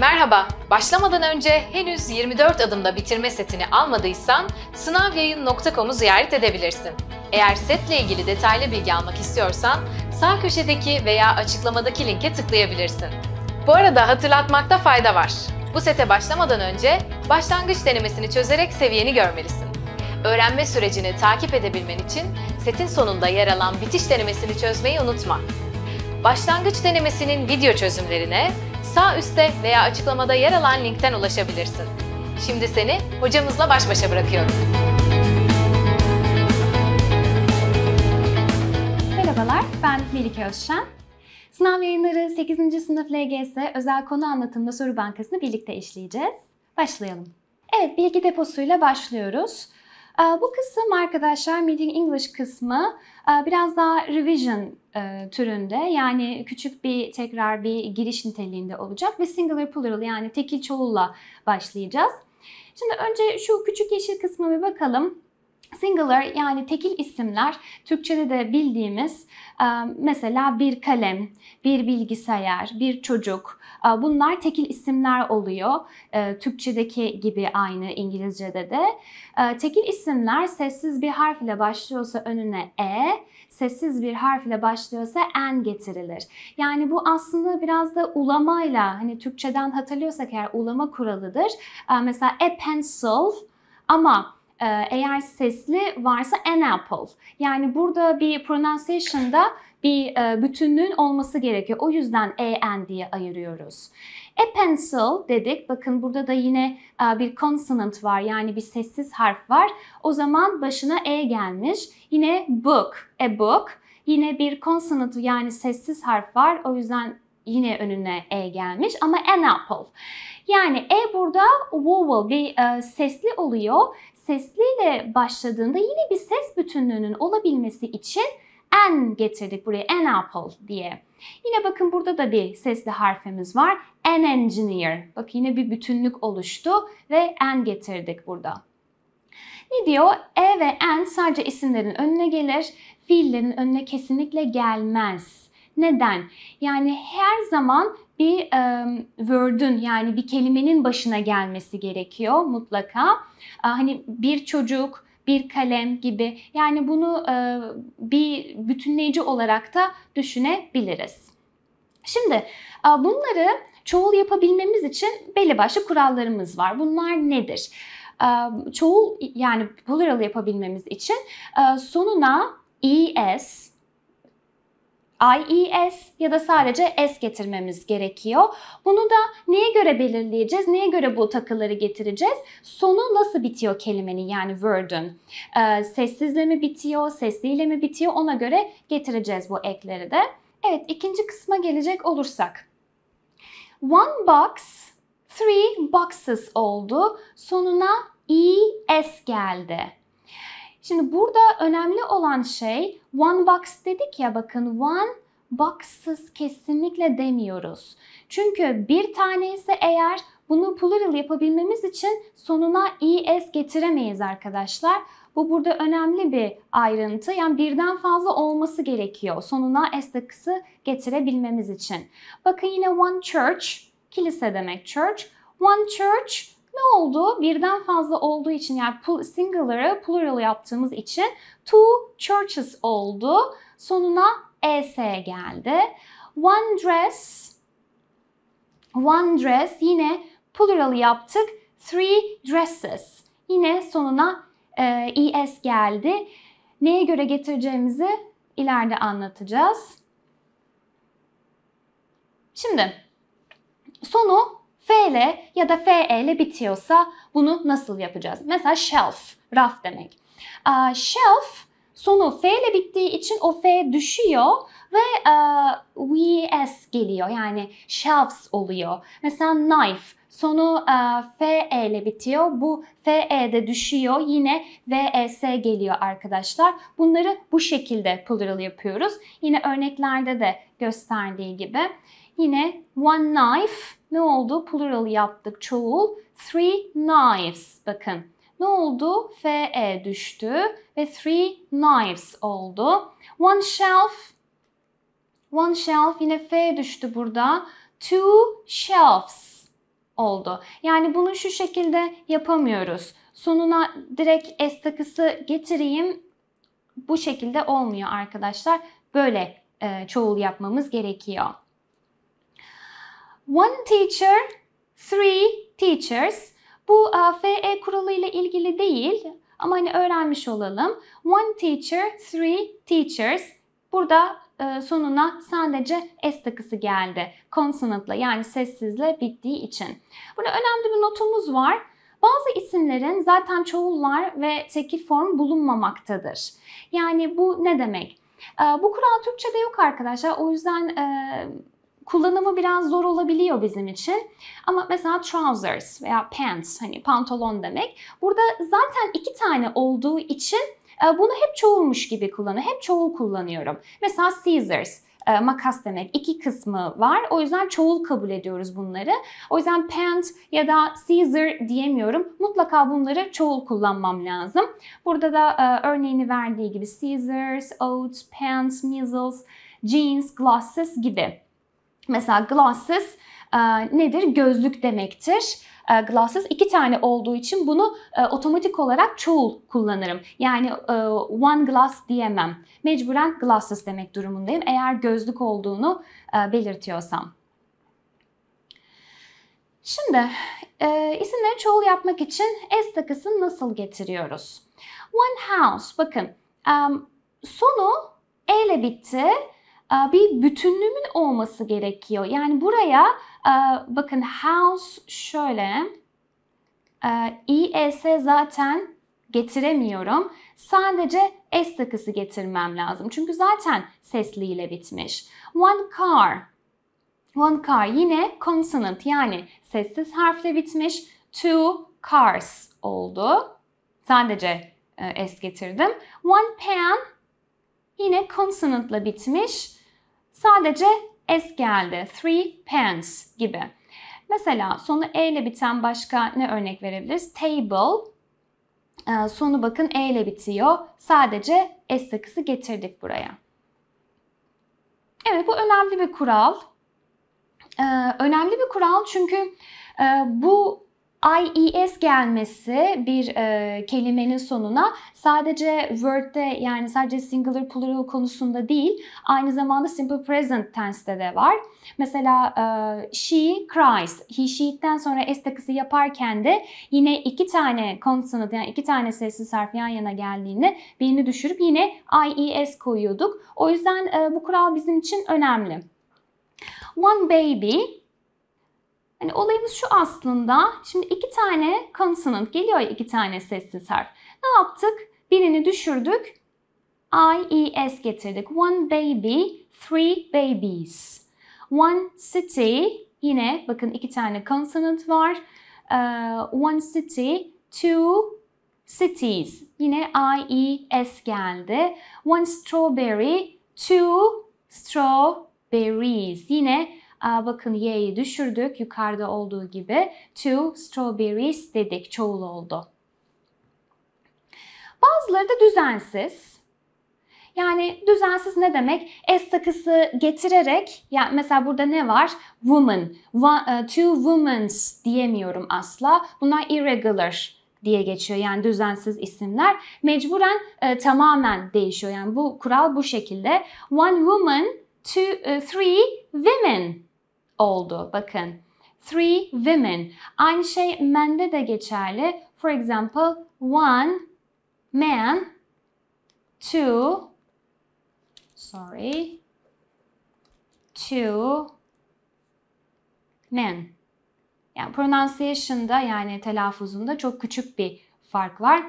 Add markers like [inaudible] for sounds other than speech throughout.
Merhaba, başlamadan önce henüz 24 adımda bitirme setini almadıysan sınavyayin.com'u ziyaret edebilirsin. Eğer setle ilgili detaylı bilgi almak istiyorsan sağ köşedeki veya açıklamadaki linke tıklayabilirsin. Bu arada hatırlatmakta fayda var. Bu sete başlamadan önce başlangıç denemesini çözerek seviyeni görmelisin. Öğrenme sürecini takip edebilmen için setin sonunda yer alan bitiş denemesini çözmeyi unutma. Başlangıç denemesinin video çözümlerine sağ üstte veya açıklamada yer alan linkten ulaşabilirsin. Şimdi seni hocamızla baş başa bırakıyorum. Merhabalar, ben Melike Özşen. Sınav yayınları 8. sınıf LGS özel konu anlatımda soru bankasını birlikte işleyeceğiz. Başlayalım. Evet, bilgi deposuyla başlıyoruz. Ee, bu kısım arkadaşlar Meeting English kısmı ee, biraz daha revision e, türünde yani küçük bir tekrar bir giriş niteliğinde olacak ve singular plural yani tekil çoğulla başlayacağız. Şimdi önce şu küçük yeşil kısmı bir bakalım. Singular yani tekil isimler Türkçe'de de bildiğimiz e, mesela bir kalem, bir bilgisayar, bir çocuk, Bunlar tekil isimler oluyor. Ee, Türkçedeki gibi aynı İngilizce'de de. Ee, tekil isimler sessiz bir harf ile başlıyorsa önüne e, sessiz bir harf ile başlıyorsa en getirilir. Yani bu aslında biraz da ulamayla hani Türkçeden hatırlıyorsak eğer ulama kuralıdır. Ee, mesela a pencil ama e, eğer sesli varsa an apple. Yani burada bir pronunciation'da bir e, bütünlüğün olması gerekiyor. O yüzden en diye ayırıyoruz. A pencil dedik. Bakın burada da yine e, bir consonant var. Yani bir sessiz harf var. O zaman başına e gelmiş. Yine book, a book. Yine bir consonant yani sessiz harf var. O yüzden yine önüne e gelmiş ama an apple. Yani e burada vowel bir e, sesli oluyor. Sesliyle başladığında yine bir ses bütünlüğünün olabilmesi için en getirdik buraya. An apple diye. Yine bakın burada da bir sesli harfimiz var. An engineer. Bak yine bir bütünlük oluştu ve en getirdik burada. Ne diyor? E ve en sadece isimlerin önüne gelir, fiillerin önüne kesinlikle gelmez. Neden? Yani her zaman bir e, word'ün yani bir kelimenin başına gelmesi gerekiyor mutlaka. E, hani bir çocuk, bir kalem gibi. Yani bunu e, bir bütünleyici olarak da düşünebiliriz. Şimdi e, bunları çoğul yapabilmemiz için belli başlı kurallarımız var. Bunlar nedir? E, çoğul yani plural yapabilmemiz için e, sonuna es IES ya da sadece S getirmemiz gerekiyor. Bunu da neye göre belirleyeceğiz? Neye göre bu takıları getireceğiz? Sonu nasıl bitiyor kelimenin yani word'ün? Ee, sessizle mi bitiyor, sesliyle mi bitiyor ona göre getireceğiz bu ekleri de. Evet ikinci kısma gelecek olursak. One box, three boxes oldu. Sonuna ES geldi. Şimdi burada önemli olan şey one box dedik ya bakın one boxes kesinlikle demiyoruz. Çünkü bir tanesi eğer bunu plural yapabilmemiz için sonuna es getiremeyiz arkadaşlar. Bu burada önemli bir ayrıntı. Yani birden fazla olması gerekiyor sonuna s takısı getirebilmemiz için. Bakın yine one church kilise demek church. One church ne oldu? Birden fazla olduğu için yani singular'ı plural yaptığımız için two churches oldu. Sonuna es geldi. One dress one dress yine plural yaptık. Three dresses. Yine sonuna e, es geldi. Neye göre getireceğimizi ileride anlatacağız. Şimdi sonu -ile ya da FE ile bitiyorsa bunu nasıl yapacağız? Mesela shelf, raf demek. A, shelf sonu F ile bittiği için o F düşüyor ve uh, VS geliyor yani shelves oluyor. Mesela knife sonu uh, FE ile bitiyor. Bu FE de düşüyor. Yine VES geliyor arkadaşlar. Bunları bu şekilde plural yapıyoruz. Yine örneklerde de gösterdiği gibi. Yine one knife ne oldu? Plural yaptık çoğul. Three knives bakın. Ne oldu? FE düştü ve three knives oldu. One shelf One shelf yine fe düştü burada. Two shelves oldu. Yani bunu şu şekilde yapamıyoruz. Sonuna direkt S takısı getireyim. Bu şekilde olmuyor arkadaşlar. Böyle e, çoğul yapmamız gerekiyor. One teacher, three teachers. Bu FE e kuralı ile ilgili değil ama hani öğrenmiş olalım. One teacher, three teachers. Burada e, sonuna sadece S takısı geldi. Consonant'la yani sessizle bittiği için. Burada önemli bir notumuz var. Bazı isimlerin zaten çoğullar ve tekil form bulunmamaktadır. Yani bu ne demek? E, bu kural Türkçe'de yok arkadaşlar. O yüzden kullanımı biraz zor olabiliyor bizim için. Ama mesela trousers veya pants hani pantolon demek. Burada zaten iki tane olduğu için e, bunu hep çoğulmuş gibi kullanıyorum. Hep çoğul kullanıyorum. Mesela scissors e, makas demek. iki kısmı var. O yüzden çoğul kabul ediyoruz bunları. O yüzden pant ya da scissor diyemiyorum. Mutlaka bunları çoğul kullanmam lazım. Burada da e, örneğini verdiği gibi scissors, oats, pants, measles, jeans, glasses gibi. Mesela glasses e, nedir? Gözlük demektir. E, glasses iki tane olduğu için bunu e, otomatik olarak çoğul kullanırım. Yani e, one glass diyemem. Mecburen glasses demek durumundayım eğer gözlük olduğunu e, belirtiyorsam. Şimdi e, isimleri çoğul yapmak için s takısını nasıl getiriyoruz? One house bakın um, sonu e ile bitti bir bütünlüğün olması gerekiyor. Yani buraya bakın house şöyle ES zaten getiremiyorum. Sadece S takısı getirmem lazım. Çünkü zaten sesli ile bitmiş. One car. One car yine consonant yani sessiz harfle bitmiş. Two cars oldu. Sadece ıı, S getirdim. One pen yine consonantla bitmiş. Sadece s geldi. Three pence gibi. Mesela sonu e ile biten başka ne örnek verebiliriz? Table. Ee, sonu bakın e ile bitiyor. Sadece s takısı getirdik buraya. Evet bu önemli bir kural. Ee, önemli bir kural çünkü e, bu IES gelmesi bir e, kelimenin sonuna sadece Word'de yani sadece singular plural konusunda değil aynı zamanda simple present tense'de de var. Mesela e, she cries. He she'den sonra S takısı yaparken de yine iki tane consonant yani iki tane sessiz harf yan yana geldiğinde birini düşürüp yine IES koyuyorduk. O yüzden e, bu kural bizim için önemli. One baby Hani olayımız şu aslında. Şimdi iki tane konsonant geliyor ya iki tane sessiz harf. Ne yaptık? Birini düşürdük. I, E, S getirdik. One baby, three babies. One city, yine bakın iki tane consonant var. Uh, one city, two cities. Yine I, E, S geldi. One strawberry, two strawberries. Yine bakın y'yi düşürdük yukarıda olduğu gibi. Two strawberries dedik çoğul oldu. Bazıları da düzensiz. Yani düzensiz ne demek? S takısı getirerek, yani mesela burada ne var? Woman, e, two women's diyemiyorum asla. Bunlar irregular diye geçiyor. Yani düzensiz isimler mecburen e, tamamen değişiyor. Yani bu kural bu şekilde. One woman, two, e, three women oldu. Bakın. Three women. Aynı şey men'de de geçerli. For example, one man, two, sorry, two men. Yani pronunciation'da yani telaffuzunda çok küçük bir fark var.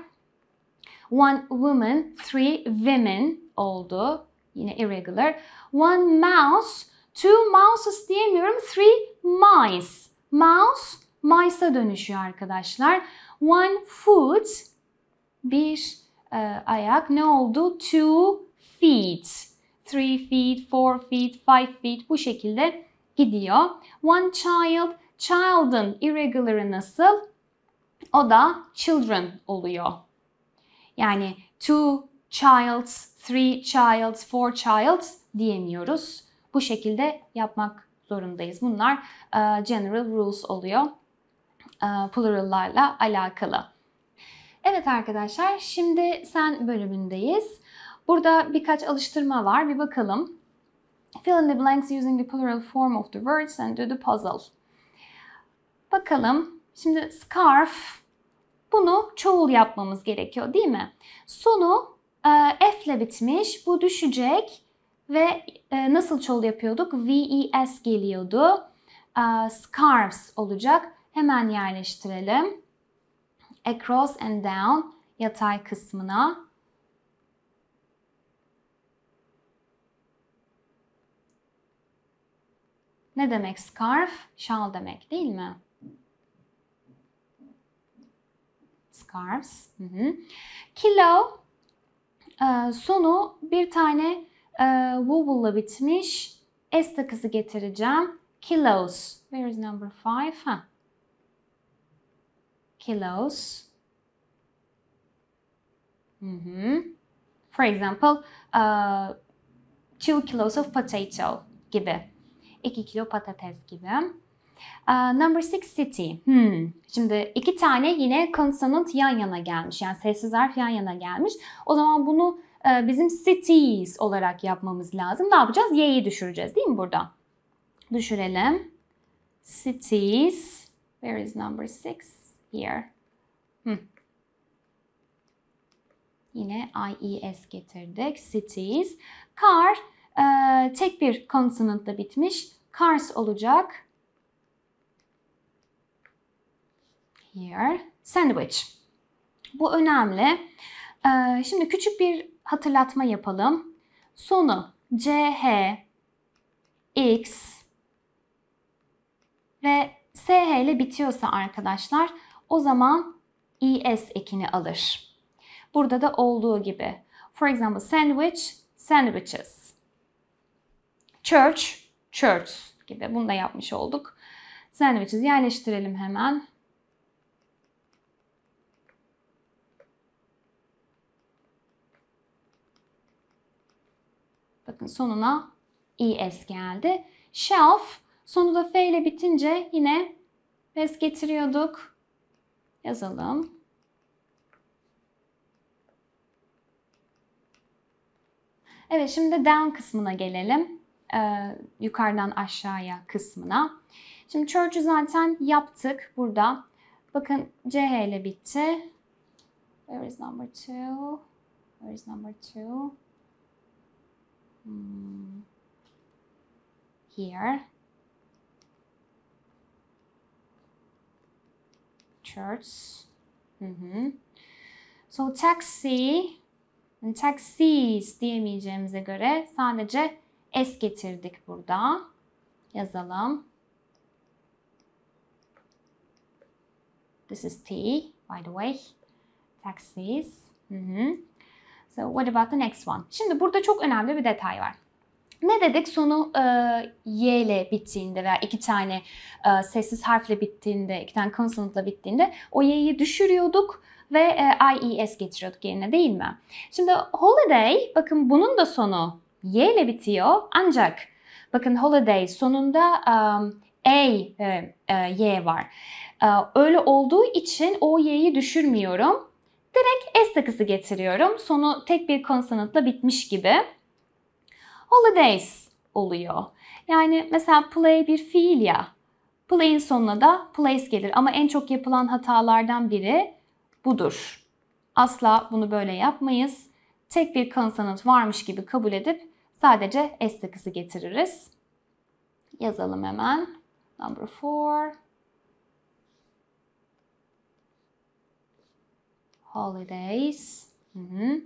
One woman, three women oldu. Yine irregular. One mouse, Two mouses diyemiyorum. Three mice. Mouse, mice'a dönüşüyor arkadaşlar. One foot, bir e, ayak. Ne oldu? Two feet. Three feet, four feet, five feet bu şekilde gidiyor. One child, child'ın irregular'ı nasıl? O da children oluyor. Yani two childs, three childs, four childs diyemiyoruz bu şekilde yapmak zorundayız. Bunlar e, general rules oluyor e, plurallarla alakalı. Evet arkadaşlar şimdi sen bölümündeyiz. Burada birkaç alıştırma var. Bir bakalım. Fill in the blanks using the plural form of the words and do the puzzle. Bakalım. Şimdi scarf. Bunu çoğul yapmamız gerekiyor değil mi? Sonu e, F ile bitmiş. Bu düşecek. Ve e, nasıl çol yapıyorduk? VES geliyordu. E, scarves olacak. Hemen yerleştirelim. Across and down yatay kısmına. Ne demek scarf? Şal demek değil mi? Scarves. Hı hı. Kilo e, sonu bir tane e, ee, vowel'la bitmiş. S takısı getireceğim. Kilos. Where is number five? Ha. Kilos. Mm -hmm. For example, uh, two kilos of potato gibi. 2 kilo patates gibi. Uh, number six city. Hmm. Şimdi iki tane yine consonant yan yana gelmiş. Yani sessiz harf yan yana gelmiş. O zaman bunu ee, bizim cities olarak yapmamız lazım. Ne yapacağız? Y'yi düşüreceğiz değil mi burada? Düşürelim. Cities. Where is number six? Here. Hmm. Yine IES getirdik. Cities. Car e, tek bir consonantla bitmiş. Cars olacak. Here. Sandwich. Bu önemli. Ee, şimdi küçük bir hatırlatma yapalım. Sonu CH, X ve SH ile bitiyorsa arkadaşlar o zaman IS e ekini alır. Burada da olduğu gibi. For example sandwich, sandwiches. Church, church gibi. Bunu da yapmış olduk. Sandwiches yerleştirelim hemen. bakın sonuna es geldi. Shelf sonu da f ile bitince yine es getiriyorduk. Yazalım. Evet şimdi down kısmına gelelim. Ee, yukarıdan aşağıya kısmına. Şimdi church'ü zaten yaptık burada. Bakın CH ile bitti. Where is number two? Where is number two? mm, here church hı mm-hmm. hı. so taxi taxis diyemeyeceğimize göre sadece s getirdik burada yazalım this is t by the way taxis hı mm-hmm. hı. So what about the next one? Şimdi burada çok önemli bir detay var. Ne dedik? Sonu e, y ile bittiğinde veya iki tane e, sessiz harfle bittiğinde, iki tane consonantla bittiğinde o y'yi düşürüyorduk ve e, IES getiriyorduk yerine değil mi? Şimdi holiday, bakın bunun da sonu y ile bitiyor ancak bakın holiday sonunda um, a e, e, y var. E, öyle olduğu için o y'yi düşürmüyorum Direkt S takısı getiriyorum. Sonu tek bir konsonantla bitmiş gibi. Holidays oluyor. Yani mesela play bir fiil ya. Play'in sonuna da place gelir ama en çok yapılan hatalardan biri budur. Asla bunu böyle yapmayız. Tek bir konsonant varmış gibi kabul edip sadece S takısı getiririz. Yazalım hemen. Number four. holidays. Hı -hı.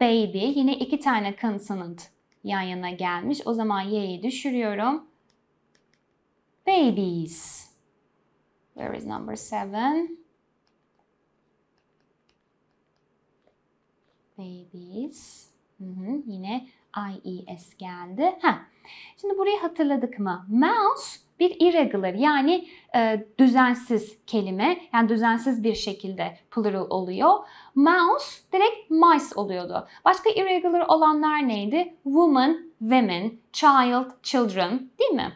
Baby. Yine iki tane consonant yan yana gelmiş. O zaman y'yi düşürüyorum. Babies. Where is number seven? Babies. Hı hı. Yine e s geldi. Ha. Şimdi burayı hatırladık mı? Mouse bir irregular yani e, düzensiz kelime. Yani düzensiz bir şekilde plural oluyor. Mouse direkt mice oluyordu. Başka irregular olanlar neydi? Woman, women, child, children değil mi?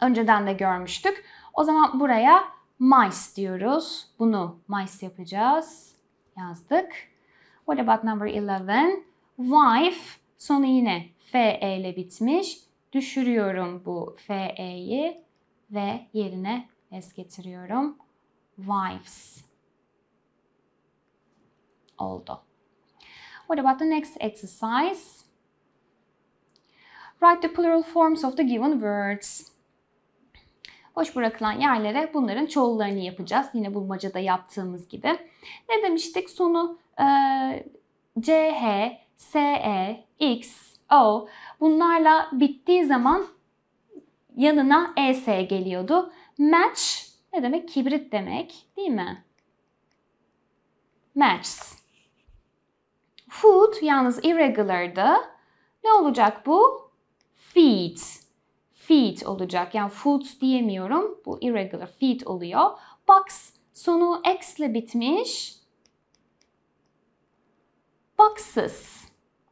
Önceden de görmüştük. O zaman buraya mice diyoruz. Bunu mice yapacağız. Yazdık. What about number 11? Wife sonu yine fe ile bitmiş. Düşürüyorum bu fe'yi ve yerine es getiriyorum. Wives oldu. What about the next exercise? Write the plural forms of the given words. Boş bırakılan yerlere bunların çoğullarını yapacağız. Yine bulmacada yaptığımız gibi. Ne demiştik? Sonu e, C, H, S, E, X, O bunlarla bittiği zaman yanına ES geliyordu. Match ne demek? Kibrit demek değil mi? Matches. Food yalnız irregular'dı. Ne olacak bu? Feet. Feet olacak. Yani foot diyemiyorum. Bu irregular feet oluyor. Box sonu x ile bitmiş. Boxes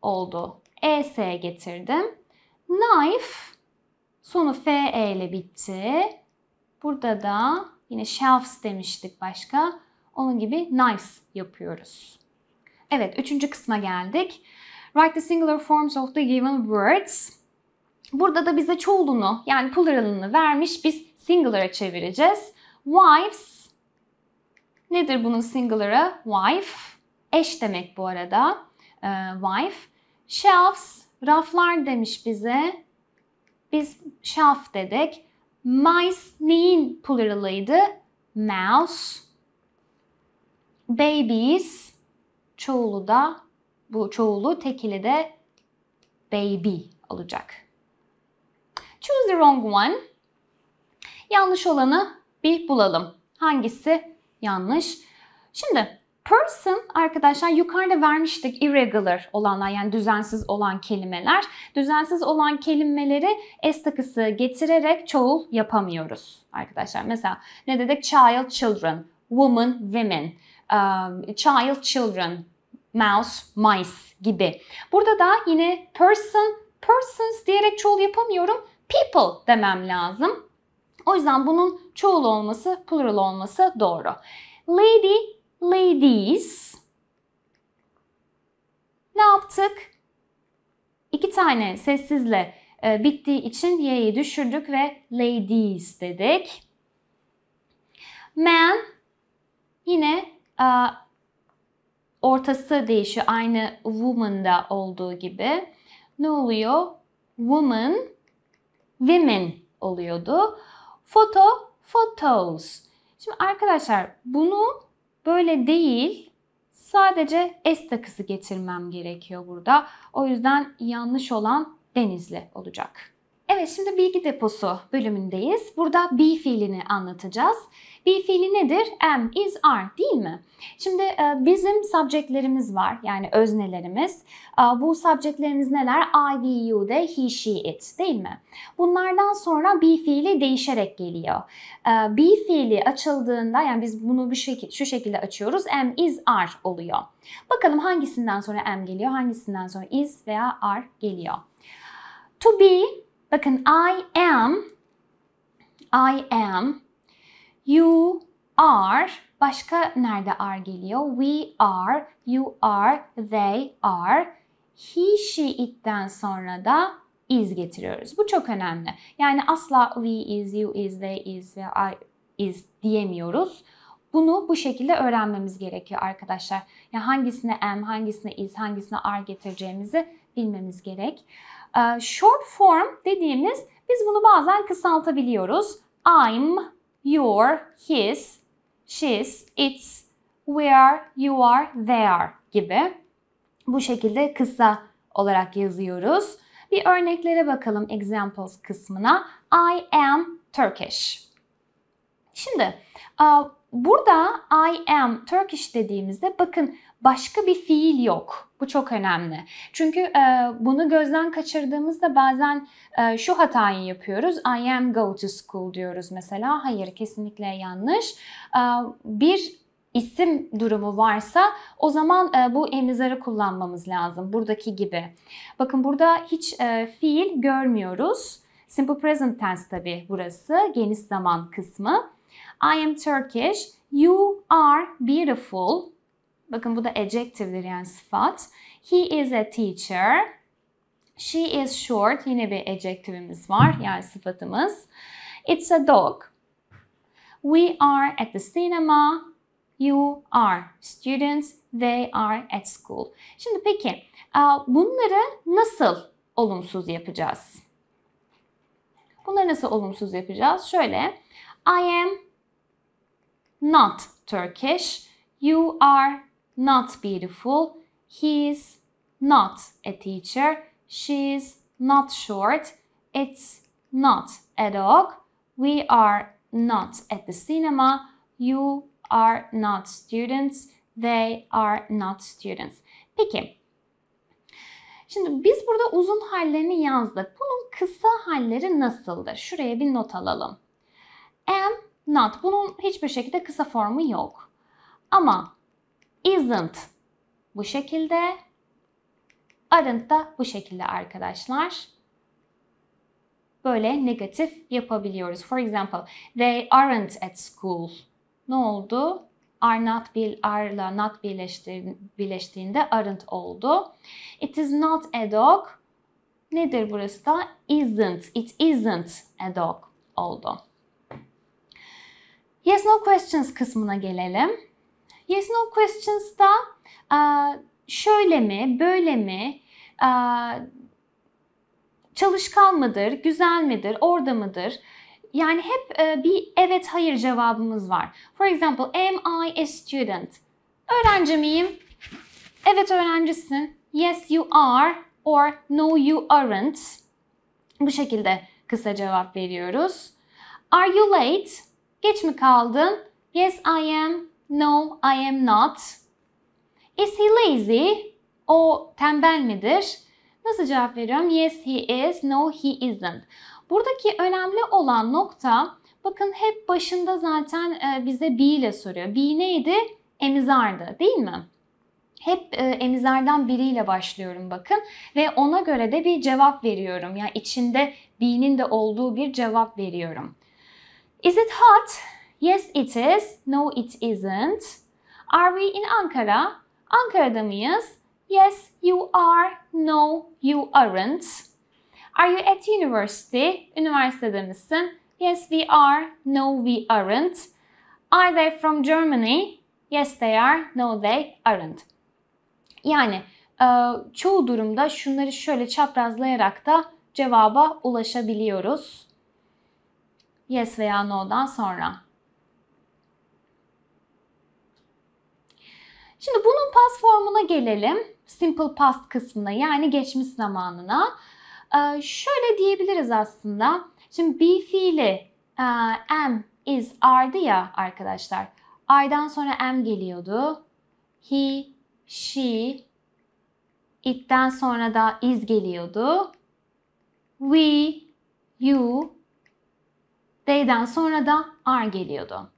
oldu. ES getirdim. Knife Sonu FE ile bitti. Burada da yine shelves demiştik başka. Onun gibi nice yapıyoruz. Evet, üçüncü kısma geldik. Write the singular forms of the given words. Burada da bize çoğulunu yani pluralını vermiş. Biz singular'a çevireceğiz. Wives nedir bunun singular'ı? Wife. Eş demek bu arada. Ee, wife. Shelves, raflar demiş bize biz şaf dedik. Mice neyin pluralıydı? Mouse. Babies çoğulu da bu çoğulu tekili de baby olacak. Choose the wrong one. Yanlış olanı bir bulalım. Hangisi yanlış? Şimdi Person arkadaşlar yukarıda vermiştik irregular olanlar yani düzensiz olan kelimeler. Düzensiz olan kelimeleri s takısı getirerek çoğul yapamıyoruz arkadaşlar. Mesela ne dedik? Child, children, woman, women, um, child, children, mouse, mice gibi. Burada da yine person, persons diyerek çoğul yapamıyorum. People demem lazım. O yüzden bunun çoğul olması, plural olması doğru. Lady ladies. Ne yaptık? İki tane sessizle e, bittiği için y'yi düşürdük ve ladies dedik. Man yine e, ortası değişiyor aynı woman'da olduğu gibi. Ne oluyor? Woman, women oluyordu. Foto, photos. Şimdi arkadaşlar bunu Böyle değil. Sadece S takısı getirmem gerekiyor burada. O yüzden yanlış olan denizli olacak. Evet şimdi bilgi deposu bölümündeyiz. Burada be fiilini anlatacağız. Be fiili nedir? Am, is, are değil mi? Şimdi e, bizim subjectlerimiz var yani öznelerimiz. E, bu subjectlerimiz neler? I, we, you de, he, she, it değil mi? Bunlardan sonra be fiili değişerek geliyor. E, be fiili açıldığında yani biz bunu bir şekilde, şu şekilde açıyoruz. Am, is, are oluyor. Bakalım hangisinden sonra am geliyor, hangisinden sonra is veya are geliyor. To be Bakın I am, I am, you are, başka nerede are geliyor? We are, you are, they are. He, she, it'ten sonra da is getiriyoruz. Bu çok önemli. Yani asla we is, you is, they is ve I is diyemiyoruz. Bunu bu şekilde öğrenmemiz gerekiyor arkadaşlar. Ya yani hangisine am, hangisine is, hangisine are getireceğimizi bilmemiz gerek. Ee, short form dediğimiz biz bunu bazen kısaltabiliyoruz. I'm, your, his, she's, it's, where, you are, they are gibi. Bu şekilde kısa olarak yazıyoruz. Bir örneklere bakalım examples kısmına. I am Turkish. Şimdi e, burada I am Turkish dediğimizde bakın başka bir fiil yok. Bu çok önemli. Çünkü e, bunu gözden kaçırdığımızda bazen e, şu hatayı yapıyoruz. I am go to school diyoruz mesela. Hayır kesinlikle yanlış. E, bir isim durumu varsa o zaman e, bu emizarı kullanmamız lazım buradaki gibi. Bakın burada hiç e, fiil görmüyoruz. Simple present tense tabi burası geniş zaman kısmı. I am Turkish, you are beautiful, Bakın bu da adjective'dir yani sıfat. He is a teacher. She is short. Yine bir adjective'imiz var yani sıfatımız. It's a dog. We are at the cinema. You are students. They are at school. Şimdi peki e, bunları nasıl olumsuz yapacağız? Bunları nasıl olumsuz yapacağız? Şöyle I am not Turkish. You are not beautiful. He's not a teacher. She's not short. It's not a dog. We are not at the cinema. You are not students. They are not students. Peki. Şimdi biz burada uzun hallerini yazdık. Bunun kısa halleri nasıldı? Şuraya bir not alalım. Am not. Bunun hiçbir şekilde kısa formu yok. Ama isn't bu şekilde. Aren't da bu şekilde arkadaşlar. Böyle negatif yapabiliyoruz. For example, they aren't at school. Ne oldu? Are not bir are'la not birleşti, birleştiğinde aren't oldu. It is not a dog. Nedir burası da? Isn't. It isn't a dog oldu. Yes no questions kısmına gelelim. Yes no questions da e, şöyle mi, böyle mi, e, çalışkan mıdır, güzel midir, orada mıdır? Yani hep e, bir evet hayır cevabımız var. For example, am I a student? Öğrenci miyim? Evet öğrencisin. Yes you are or no you aren't. Bu şekilde kısa cevap veriyoruz. Are you late? Geç mi kaldın? Yes I am. No, I am not. Is he lazy? O tembel midir? Nasıl cevap veriyorum? Yes, he is. No, he isn't. Buradaki önemli olan nokta bakın hep başında zaten e, bize be ile soruyor. Be neydi? Emizardı değil mi? Hep e, emizardan biriyle başlıyorum bakın ve ona göre de bir cevap veriyorum. Yani içinde be'nin de olduğu bir cevap veriyorum. Is it hot? Yes it is. No it isn't. Are we in Ankara? Ankara'da mıyız? Yes you are. No you aren't. Are you at university? Üniversitede misin? Yes we are. No we aren't. Are they from Germany? Yes they are. No they aren't. Yani e, çoğu durumda şunları şöyle çaprazlayarak da cevaba ulaşabiliyoruz. Yes veya no'dan sonra. Şimdi bunun past formuna gelelim. Simple past kısmına yani geçmiş zamanına. Ee, şöyle diyebiliriz aslında. Şimdi be fiili e, am is are'dı ya arkadaşlar. I'dan sonra am geliyordu. He, she, it'ten sonra da is geliyordu. We, you, they'den sonra da are geliyordu.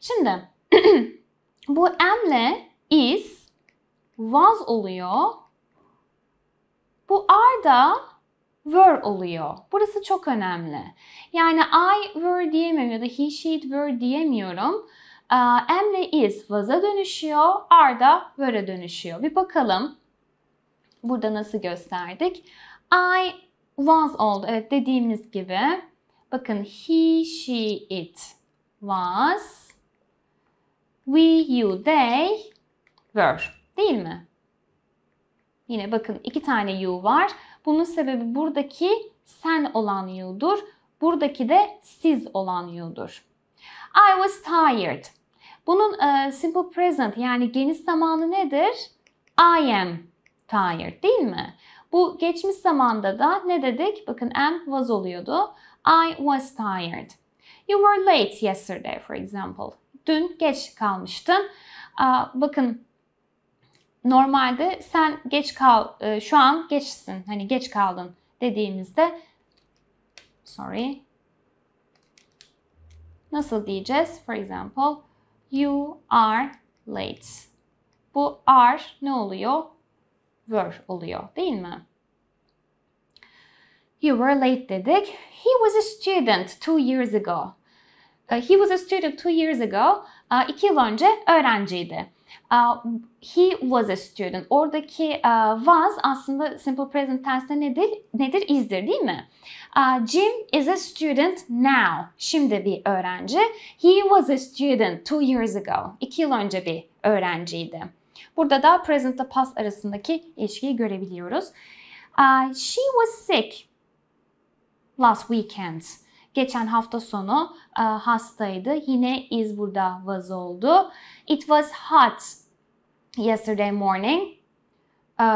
Şimdi [clears throat] bu ile is was oluyor. Bu are da were oluyor. Burası çok önemli. Yani I were diyemiyorum ya da he she it were diyemiyorum. Ee, am ile is was'a dönüşüyor. Are da were'a dönüşüyor. Bir bakalım. Burada nasıl gösterdik? I was oldu. Evet dediğimiz gibi. Bakın he, she, it was. We, you, they were değil mi? Yine bakın iki tane you var. Bunun sebebi buradaki sen olan you'dur. Buradaki de siz olan you'dur. I was tired. Bunun e, simple present yani geniş zamanı nedir? I am tired değil mi? Bu geçmiş zamanda da ne dedik? Bakın am was oluyordu. I was tired. You were late yesterday for example. Dün geç kalmıştın. Aa, bakın normalde sen geç kal e, şu an geçsin hani geç kaldın dediğimizde sorry nasıl diyeceğiz? For example, you are late. Bu are ne oluyor? Were oluyor değil mi? You were late dedik. He was a student two years ago. E, he was a student two years ago. E, iki yıl önce öğrenciydi he was a student. Oradaki was aslında simple present tense'te nedir? Nedir? Is'dir değil mi? Jim is a student now. Şimdi bir öğrenci. He was a student two years ago. İki yıl önce bir öğrenciydi. Burada da present ile past arasındaki ilişkiyi görebiliyoruz. She was sick last weekend. Geçen hafta sonu e, hastaydı. Yine iz burada was oldu. It was hot yesterday morning. E,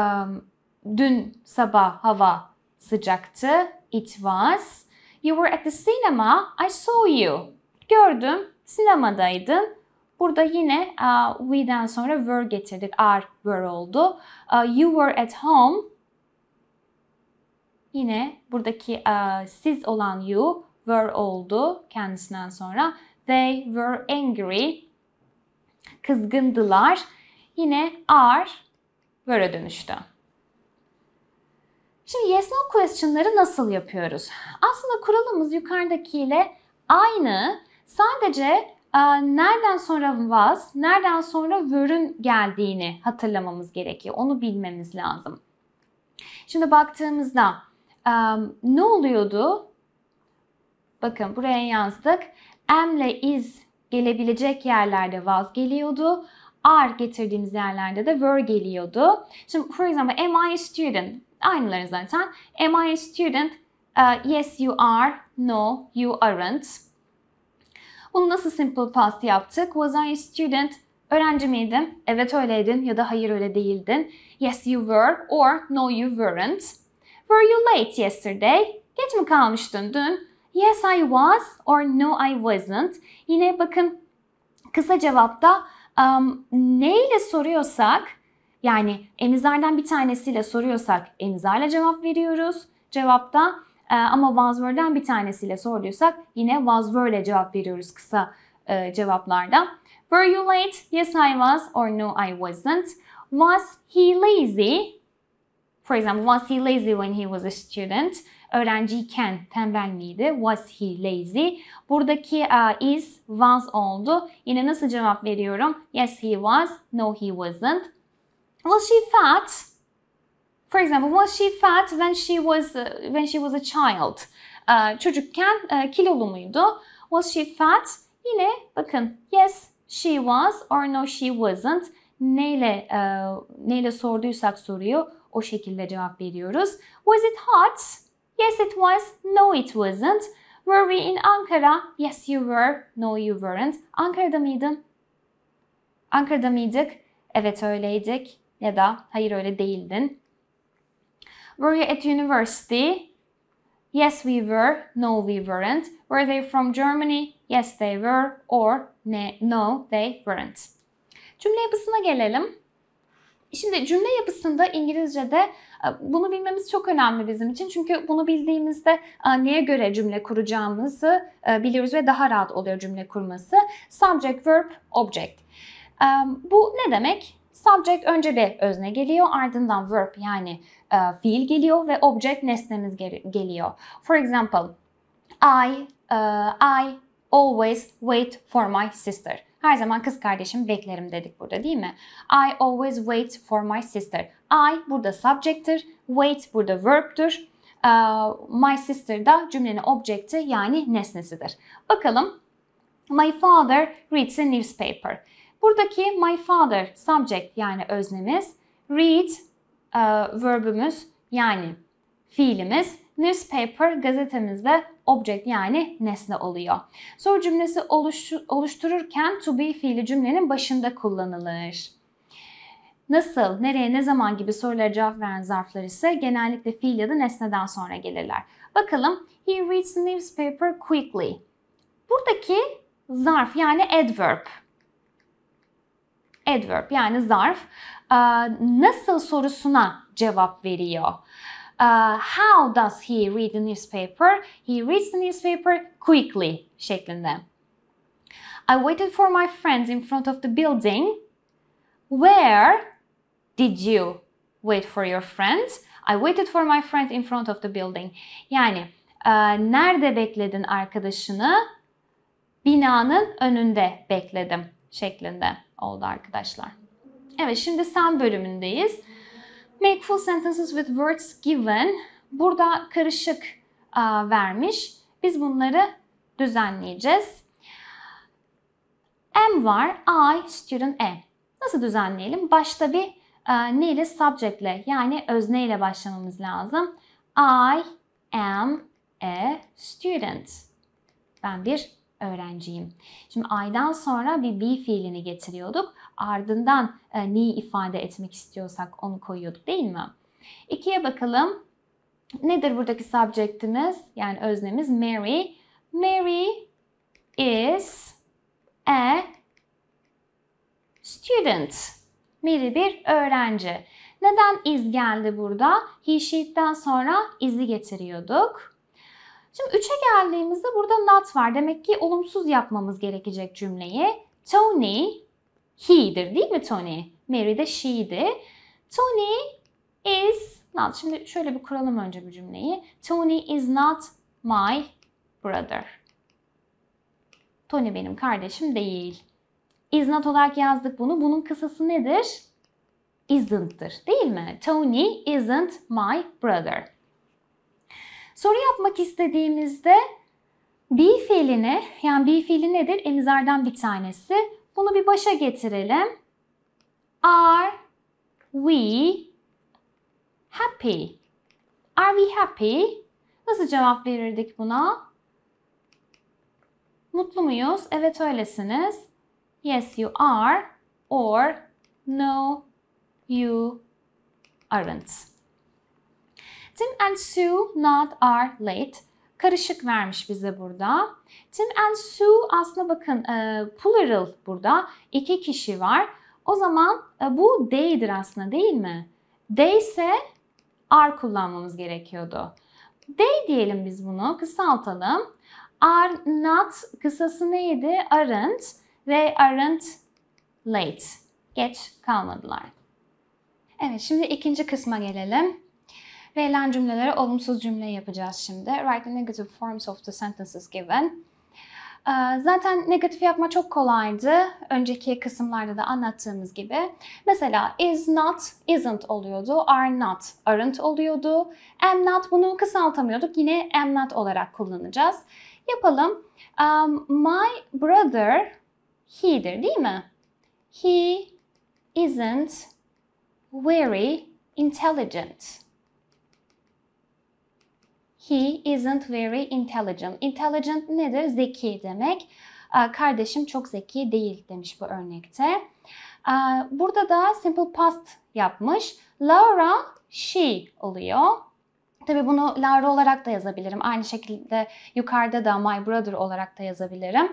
dün sabah hava sıcaktı. It was. You were at the cinema. I saw you. Gördüm. Sinemadaydın. Burada yine uh, we'den sonra were getirdik. Are, were oldu. Uh, you were at home. Yine buradaki uh, siz olan you were oldu kendisinden sonra. They were angry. Kızgındılar. Yine are were'e dönüştü. Şimdi yes no question'ları nasıl yapıyoruz? Aslında kuralımız yukarıdakiyle aynı. Sadece e, nereden sonra was, nereden sonra were'ün geldiğini hatırlamamız gerekiyor. Onu bilmemiz lazım. Şimdi baktığımızda e, ne oluyordu? Bakın buraya yazdık. M ile is gelebilecek yerlerde was geliyordu. Are getirdiğimiz yerlerde de were geliyordu. Şimdi for example am I a student? Aynıları zaten. Am I a student? Uh, yes you are. No you aren't. Bunu nasıl simple past yaptık? Was I a student? Öğrenci miydim? Evet öyleydin ya da hayır öyle değildin. Yes you were or no you weren't. Were you late yesterday? Geç mi kalmıştın dün? yes I was or no I wasn't. Yine bakın kısa cevapta um, ne soruyorsak yani emizlerden bir tanesiyle soruyorsak emizarla cevap veriyoruz. Cevapta e, ama was were'den bir tanesiyle soruyorsak yine was were cevap veriyoruz kısa e, cevaplarda. Were you late? Yes I was or no I wasn't. Was he lazy? For example, was he lazy when he was a student? öğrenciyken tembel miydi? Was he lazy? Buradaki uh, is was oldu. Yine nasıl cevap veriyorum? Yes he was. No he wasn't. Was she fat? For example, was she fat when she was uh, when she was a child? Uh, çocukken uh, kilolu muydu? Was she fat? Yine bakın yes she was or no she wasn't. Neyle uh, neyle sorduysak soruyu o şekilde cevap veriyoruz. Was it hot? Yes it was, no it wasn't. Were we in Ankara? Yes you were, no you weren't. Ankara'da mıydın? Ankara'da mıydık? Evet öyleydik. Ya da hayır öyle değildin. Were you at university? Yes we were, no we weren't. Were they from Germany? Yes they were or ne, no they weren't. Cümle yapısına gelelim. Şimdi cümle yapısında İngilizce'de e, bunu bilmemiz çok önemli bizim için. Çünkü bunu bildiğimizde e, neye göre cümle kuracağımızı e, biliyoruz ve daha rahat oluyor cümle kurması. Subject, verb, object. Bu ne demek? Subject önce bir özne geliyor, ardından verb yani fiil geliyor ve object nesnemiz geliyor. For example, I, uh, I always wait for my sister. Her zaman kız kardeşim beklerim dedik burada değil mi? I always wait for my sister. I burada subject'tir. Wait burada verb'tür. Ee, my sister da cümlenin objekti yani nesnesidir. Bakalım. My father reads a newspaper. Buradaki my father subject yani öznemiz. Read e, verbümüz yani fiilimiz Newspaper gazetemizde object yani nesne oluyor. Soru cümlesi oluştururken to be fiili cümlenin başında kullanılır. Nasıl, nereye, ne zaman gibi sorulara cevap veren zarflar ise genellikle fiil ya da nesneden sonra gelirler. Bakalım, he reads the newspaper quickly. Buradaki zarf yani adverb. Adverb yani zarf nasıl sorusuna cevap veriyor. Uh, how does he read the newspaper? He reads the newspaper quickly şeklinde. I waited for my friends in front of the building. Where did you wait for your friends? I waited for my friend in front of the building. Yani e, nerede bekledin arkadaşını? Binanın önünde bekledim şeklinde oldu arkadaşlar. Evet şimdi sen bölümündeyiz. Make full sentences with words given. Burada karışık vermiş. Biz bunları düzenleyeceğiz. Am var. I, student am. Nasıl düzenleyelim? Başta bir e, neyle? Subjectle yani özneyle başlamamız lazım. I am a student. Ben bir öğrenciyim. Şimdi I'dan sonra bir be fiilini getiriyorduk ardından e, neyi ifade etmek istiyorsak onu koyuyorduk değil mi? İkiye bakalım. Nedir buradaki subjectimiz? Yani öznemiz Mary. Mary is a student. Mary bir öğrenci. Neden is geldi burada? He, she'den sonra is'i getiriyorduk. Şimdi 3'e geldiğimizde burada not var. Demek ki olumsuz yapmamız gerekecek cümleyi. Tony he'dir değil mi Tony? Mary de she'di. Tony is not. Şimdi şöyle bir kuralım önce bu cümleyi. Tony is not my brother. Tony benim kardeşim değil. Is not olarak yazdık bunu. Bunun kısası nedir? Isn't'tır değil mi? Tony isn't my brother. Soru yapmak istediğimizde be fiilini yani be fiili nedir? Emizardan bir tanesi. Bunu bir başa getirelim. Are we happy? Are we happy? Nasıl cevap verirdik buna? Mutlu muyuz? Evet öylesiniz. Yes you are or no you aren't. Tim and Sue not are late karışık vermiş bize burada. Tim and Sue aslında bakın e, plural burada. iki kişi var. O zaman e, bu they'dir aslında değil mi? They ise are kullanmamız gerekiyordu. They diyelim biz bunu kısaltalım. Are not kısası neydi? Aren't. They aren't late. Geç kalmadılar. Evet şimdi ikinci kısma gelelim. Verilen cümlelere olumsuz cümle yapacağız şimdi. Write the negative forms of the sentences given. Ee, zaten negatif yapma çok kolaydı. Önceki kısımlarda da anlattığımız gibi. Mesela is not, isn't oluyordu. Are not, aren't oluyordu. Am not bunu kısaltamıyorduk. Yine am not olarak kullanacağız. Yapalım. Um, my brother he'dir değil mi? He isn't very intelligent. He isn't very intelligent. Intelligent nedir? Zeki demek. Kardeşim çok zeki değil demiş bu örnekte. Burada da simple past yapmış. Laura she oluyor. Tabi bunu Laura olarak da yazabilirim. Aynı şekilde yukarıda da my brother olarak da yazabilirim.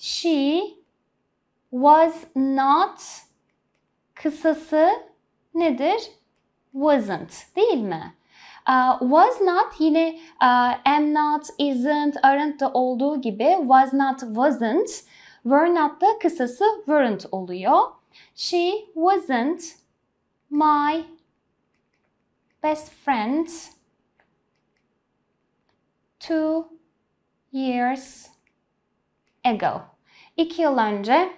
She was not kısası nedir? Wasn't değil mi? was not yine am not, isn't, aren't da olduğu gibi was not, wasn't. Were not da kısası weren't oluyor. She wasn't my best friend two years ago. İki yıl önce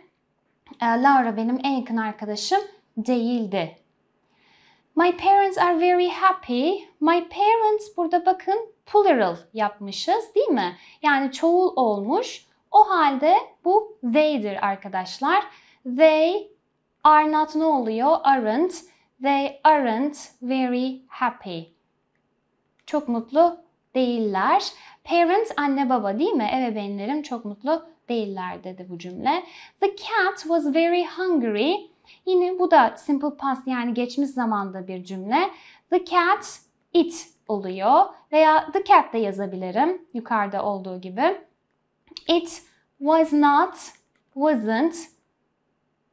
Laura benim en yakın arkadaşım değildi My parents are very happy. My parents burada bakın plural yapmışız değil mi? Yani çoğul olmuş. O halde bu they'dir arkadaşlar. They are not ne oluyor? Aren't. They aren't very happy. Çok mutlu değiller. Parents anne baba değil mi? Ebeveynlerim çok mutlu değiller dedi bu cümle. The cat was very hungry. Yine bu da simple past yani geçmiş zamanda bir cümle. The cat it oluyor veya the cat de yazabilirim yukarıda olduğu gibi. It was not, wasn't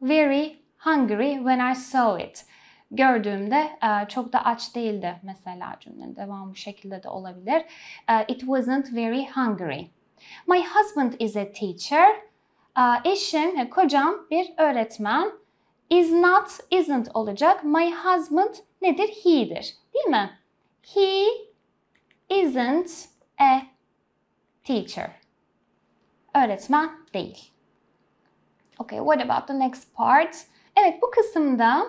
very hungry when I saw it. Gördüğümde e, çok da aç değildi mesela cümlenin devamı bu şekilde de olabilir. E, it wasn't very hungry. My husband is a teacher. E, eşim, kocam bir öğretmen. Is not, isn't olacak. My husband nedir? He'dir. Değil mi? He isn't a teacher. Öğretmen değil. Okay, what about the next part? Evet, bu kısımda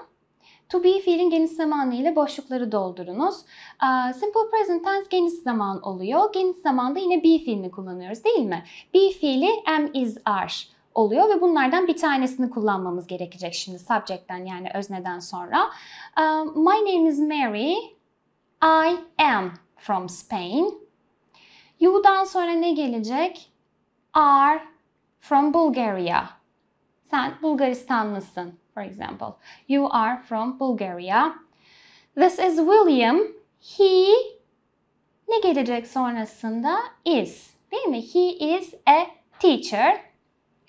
To be fiilin geniş zamanı ile boşlukları doldurunuz. Simple present tense geniş zaman oluyor. Geniş zamanda yine be fiilini kullanıyoruz değil mi? Be fiili am is are oluyor ve bunlardan bir tanesini kullanmamız gerekecek şimdi subject'ten yani özneden sonra. Um, my name is Mary. I am from Spain. You'dan sonra ne gelecek? Are from Bulgaria. Sen Bulgaristanlısın for example. You are from Bulgaria. This is William. He ne gelecek sonrasında is. Değil mi? He is a teacher.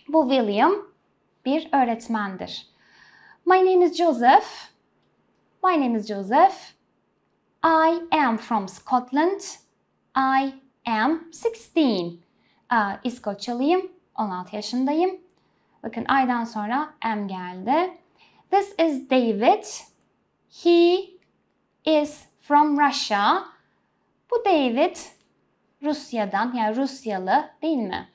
Bu William bir öğretmendir. My name is Joseph. My name is Joseph. I am from Scotland. I am 16. Aa, İskoçyalıyım. 16 yaşındayım. Bakın I'dan sonra am geldi. This is David. He is from Russia. Bu David Rusya'dan yani Rusyalı değil mi?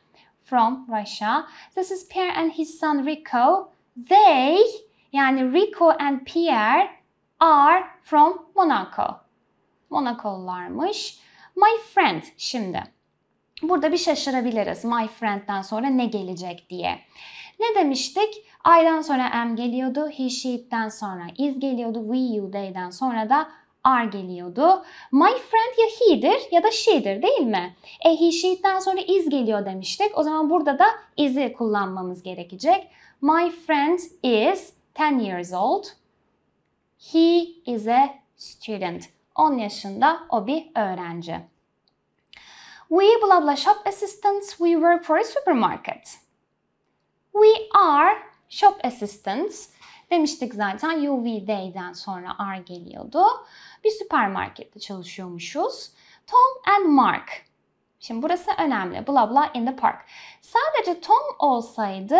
from Russia. This is Pierre and his son Rico. They yani Rico and Pierre are from Monaco. Monakolularmış. My friend şimdi. Burada bir şaşırabiliriz. My friend'den sonra ne gelecek diye. Ne demiştik? I'dan sonra am geliyordu. He, she'den sonra is geliyordu. We, you, they'den sonra da are geliyordu. My friend ya he'dir ya da she'dir değil mi? E he she'den sonra is geliyor demiştik. O zaman burada da is'i kullanmamız gerekecek. My friend is 10 years old. He is a student. 10 yaşında o bir öğrenci. We blah blah shop assistants. We work for a supermarket. We are shop assistants. Demiştik zaten you, we, they'den sonra are geliyordu bir süpermarkette çalışıyormuşuz. Tom and Mark. Şimdi burası önemli. Bla bla in the park. Sadece Tom olsaydı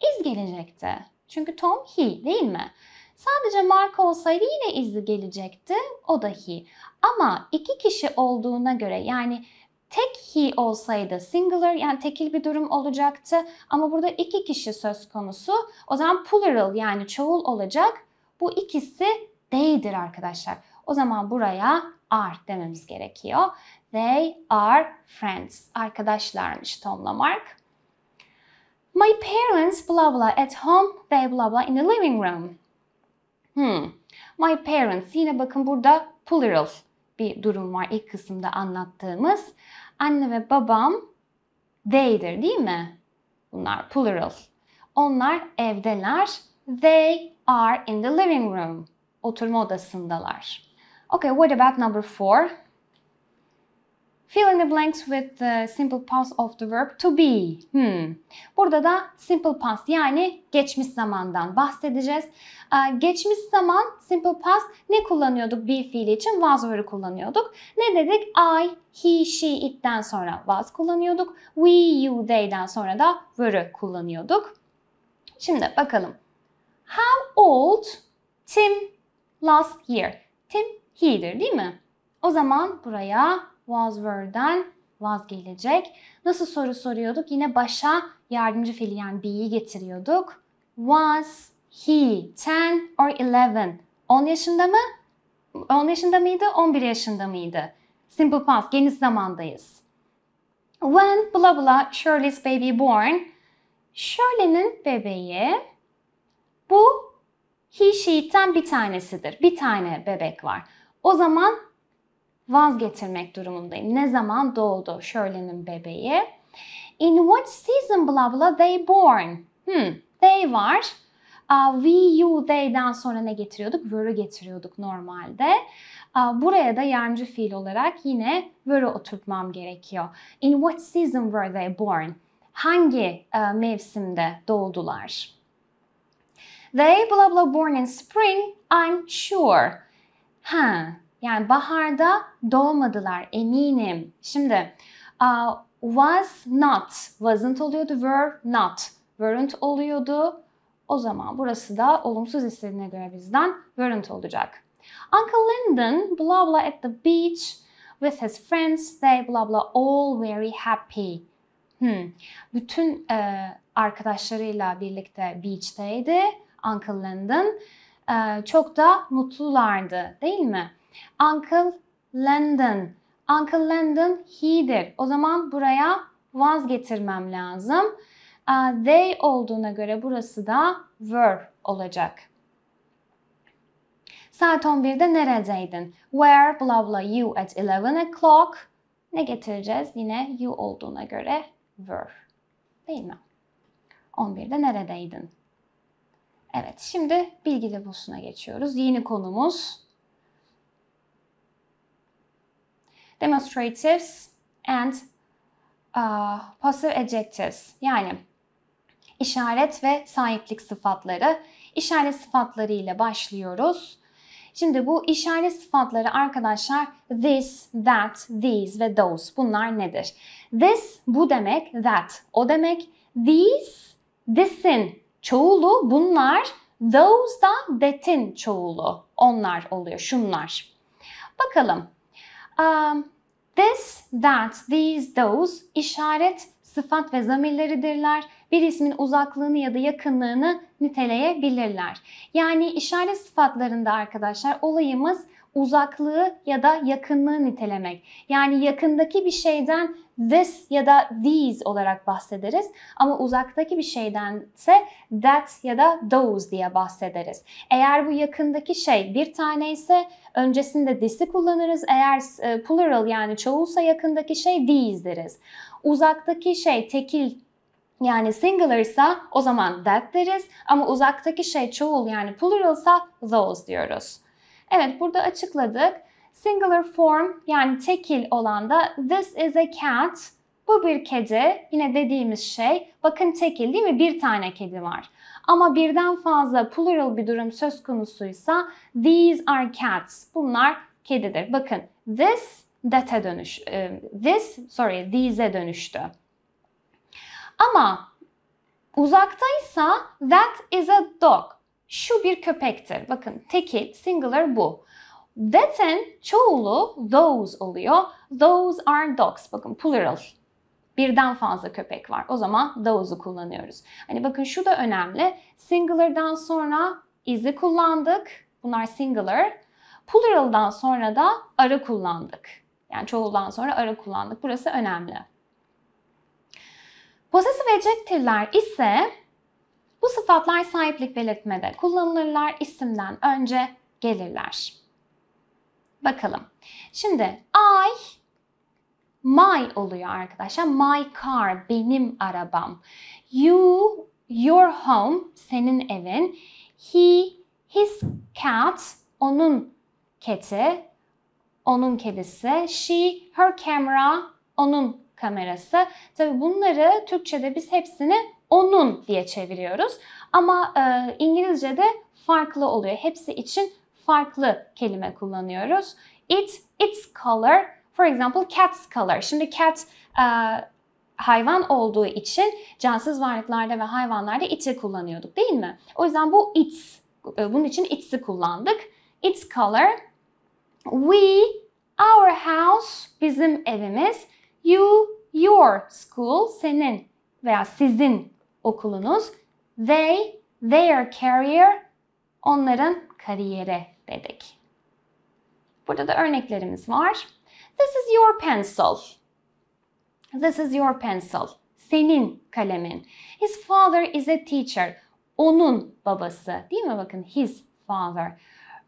iz gelecekti. Çünkü Tom he değil mi? Sadece Mark olsaydı yine izli gelecekti. O da he. Ama iki kişi olduğuna göre yani tek he olsaydı singular yani tekil bir durum olacaktı. Ama burada iki kişi söz konusu. O zaman plural yani çoğul olacak. Bu ikisi they'dir arkadaşlar. O zaman buraya are dememiz gerekiyor. They are friends. Arkadaşlarmış Tom'la Mark. My parents blah blah at home, they blah blah in the living room. Hmm. My parents yine bakın burada plural bir durum var ilk kısımda anlattığımız. Anne ve babam they'dir değil mi? Bunlar plural. Onlar evdeler. They are in the living room. Oturma odasındalar. Okay, what about number four? Fill in the blanks with the simple past of the verb to be. Hmm. Burada da simple past yani geçmiş zamandan bahsedeceğiz. Ee, geçmiş zaman simple past ne kullanıyorduk be fiili için? Was verbi kullanıyorduk. Ne dedik? I, he, she, it'ten sonra was kullanıyorduk. We, you, they'den sonra da ver'ı kullanıyorduk. Şimdi bakalım. How old Tim last year? he'dir değil mi? O zaman buraya was were'den was gelecek. Nasıl soru soruyorduk? Yine başa yardımcı fiil yani be'yi getiriyorduk. Was he 10 or 11? 10 yaşında mı? 10 yaşında mıydı? 11 yaşında mıydı? Simple past, geniş zamandayız. When bla bla Shirley's baby born. Shirley'nin bebeği bu he she'ten bir tanesidir. Bir tane bebek var. O zaman vazgeçirmek durumundayım. Ne zaman doğdu Shirley'nin bebeği? In what season blah blah they born? Hmm, they var. Uh, we, you, they'den sonra ne getiriyorduk? Ver'ı getiriyorduk normalde. Uh, buraya da yardımcı fiil olarak yine ver'ı oturtmam gerekiyor. In what season were they born? Hangi uh, mevsimde doğdular? They blah blah born in spring, I'm sure. Ha, yani baharda doğmadılar eminim. Şimdi uh, was not, wasn't oluyordu, were not, weren't oluyordu. O zaman burası da olumsuz istediğine göre bizden weren't olacak. Uncle Lyndon blah blah at the beach with his friends they blah blah all very happy. Hmm. Bütün e, arkadaşlarıyla birlikte beach'teydi Uncle Lyndon çok da mutlulardı değil mi? Uncle London, Uncle London he'dir. O zaman buraya was getirmem lazım. They olduğuna göre burası da were olacak. Saat 11'de neredeydin? Where blah blah you at 11 o'clock. Ne getireceğiz? Yine you olduğuna göre were. Değil mi? 11'de neredeydin? Evet, şimdi bilgi deposuna geçiyoruz. Yeni konumuz demonstratives and uh, passive adjectives yani işaret ve sahiplik sıfatları. İşaret sıfatları ile başlıyoruz. Şimdi bu işaret sıfatları arkadaşlar this, that, these ve those bunlar nedir? This bu demek, that o demek, these, this'in çoğulu bunlar. Those da that'in çoğulu. Onlar oluyor, şunlar. Bakalım. Um, this, that, these, those işaret, sıfat ve zamirleridirler. Bir ismin uzaklığını ya da yakınlığını niteleyebilirler. Yani işaret sıfatlarında arkadaşlar olayımız uzaklığı ya da yakınlığı nitelemek. Yani yakındaki bir şeyden this ya da these olarak bahsederiz ama uzaktaki bir şeydense that ya da those diye bahsederiz. Eğer bu yakındaki şey bir tane ise öncesinde this'i kullanırız. Eğer e, plural yani çoğulsa yakındaki şey these deriz. Uzaktaki şey tekil yani singular ise o zaman that deriz ama uzaktaki şey çoğul yani pluralsa those diyoruz. Evet burada açıkladık. Singular form yani tekil olan da this is a cat. Bu bir kedi. Yine dediğimiz şey bakın tekil değil mi? Bir tane kedi var. Ama birden fazla plural bir durum söz konusuysa these are cats. Bunlar kedidir. Bakın this that'e dönüş e, this sorry these'e dönüştü. Ama uzaktaysa that is a dog şu bir köpektir. Bakın tekil, singular bu. That's'in çoğulu those oluyor. Those are dogs. Bakın plural. Birden fazla köpek var. O zaman those'u kullanıyoruz. Hani bakın şu da önemli. Singular'dan sonra is'i kullandık. Bunlar singular. Plural'dan sonra da arı kullandık. Yani çoğuldan sonra arı kullandık. Burası önemli. Possessive adjektifler ise bu sıfatlar sahiplik belirtmede kullanılırlar. İsimden önce gelirler. Bakalım. Şimdi I my oluyor arkadaşlar. My car benim arabam. You your home senin evin. He his cat onun keti, onun kedisi. She her camera onun kamerası. Tabii bunları Türkçede biz hepsini onun diye çeviriyoruz. Ama e, İngilizce'de farklı oluyor. Hepsi için farklı kelime kullanıyoruz. It, its color. For example, cat's color. Şimdi cat e, hayvan olduğu için cansız varlıklarda ve hayvanlarda it'i kullanıyorduk değil mi? O yüzden bu its. E, bunun için its'i kullandık. Its color. We, our house, bizim evimiz. You, your school, senin veya sizin okulunuz. They, their career, onların kariyeri dedik. Burada da örneklerimiz var. This is your pencil. This is your pencil. Senin kalemin. His father is a teacher. Onun babası değil mi? Bakın his father.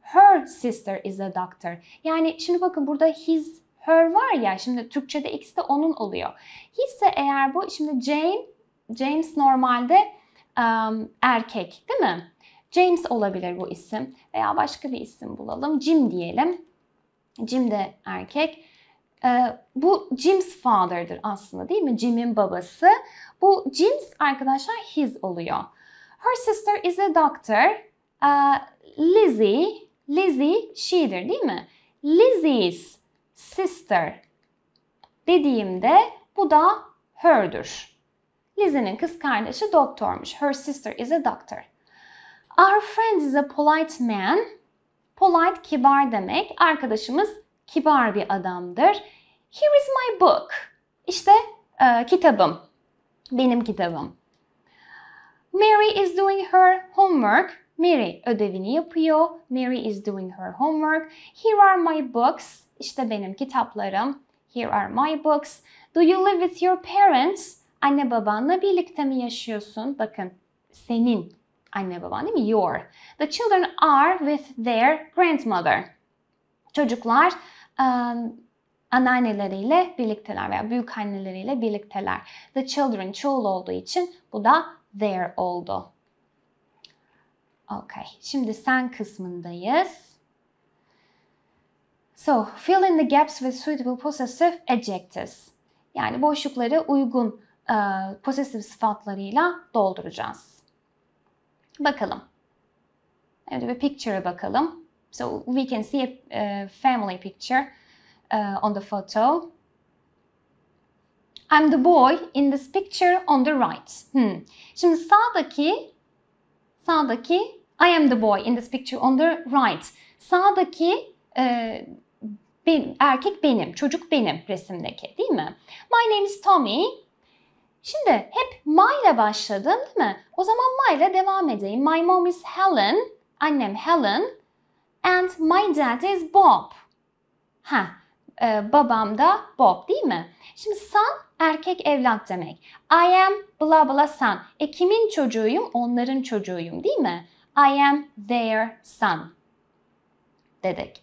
Her sister is a doctor. Yani şimdi bakın burada his, her var ya şimdi Türkçe'de ikisi de onun oluyor. Hisse eğer bu şimdi Jane James normalde um, erkek değil mi? James olabilir bu isim veya başka bir isim bulalım. Jim diyelim. Jim de erkek. Ee, bu Jim's father'dır aslında değil mi? Jim'in babası. Bu Jim's arkadaşlar his oluyor. Her sister is a doctor. Uh, Lizzie, Lizzie she'dir değil mi? Lizzie's sister dediğimde bu da her'dür. Lizzie'nin kız kardeşi doktormuş. Her sister is a doctor. Our friend is a polite man. Polite kibar demek. Arkadaşımız kibar bir adamdır. Here is my book. İşte e, kitabım. Benim kitabım. Mary is doing her homework. Mary ödevini yapıyor. Mary is doing her homework. Here are my books. İşte benim kitaplarım. Here are my books. Do you live with your parents? Anne babanla birlikte mi yaşıyorsun? Bakın senin anne baban değil mi? Your. The children are with their grandmother. Çocuklar um, anneanneleriyle birlikteler veya büyük anneleriyle birlikteler. The children çoğul olduğu için bu da their oldu. Okay. Şimdi sen kısmındayız. So, fill in the gaps with suitable possessive adjectives. Yani boşlukları uygun e, posesif sıfatlarıyla dolduracağız. Bakalım. Evet bir picture'a bakalım. So we can see a family picture uh, on the photo. I'm the boy in this picture on the right. Hmm. Şimdi sağdaki sağdaki I am the boy in this picture on the right. Sağdaki e, ben, erkek benim, çocuk benim resimdeki değil mi? My name is Tommy. Şimdi hep my ile başladım değil mi? O zaman my ile devam edeyim. My mom is Helen. Annem Helen. And my dad is Bob. Ha, e, babam da Bob değil mi? Şimdi son erkek evlat demek. I am bla bla son. E kimin çocuğuyum? Onların çocuğuyum değil mi? I am their son dedik.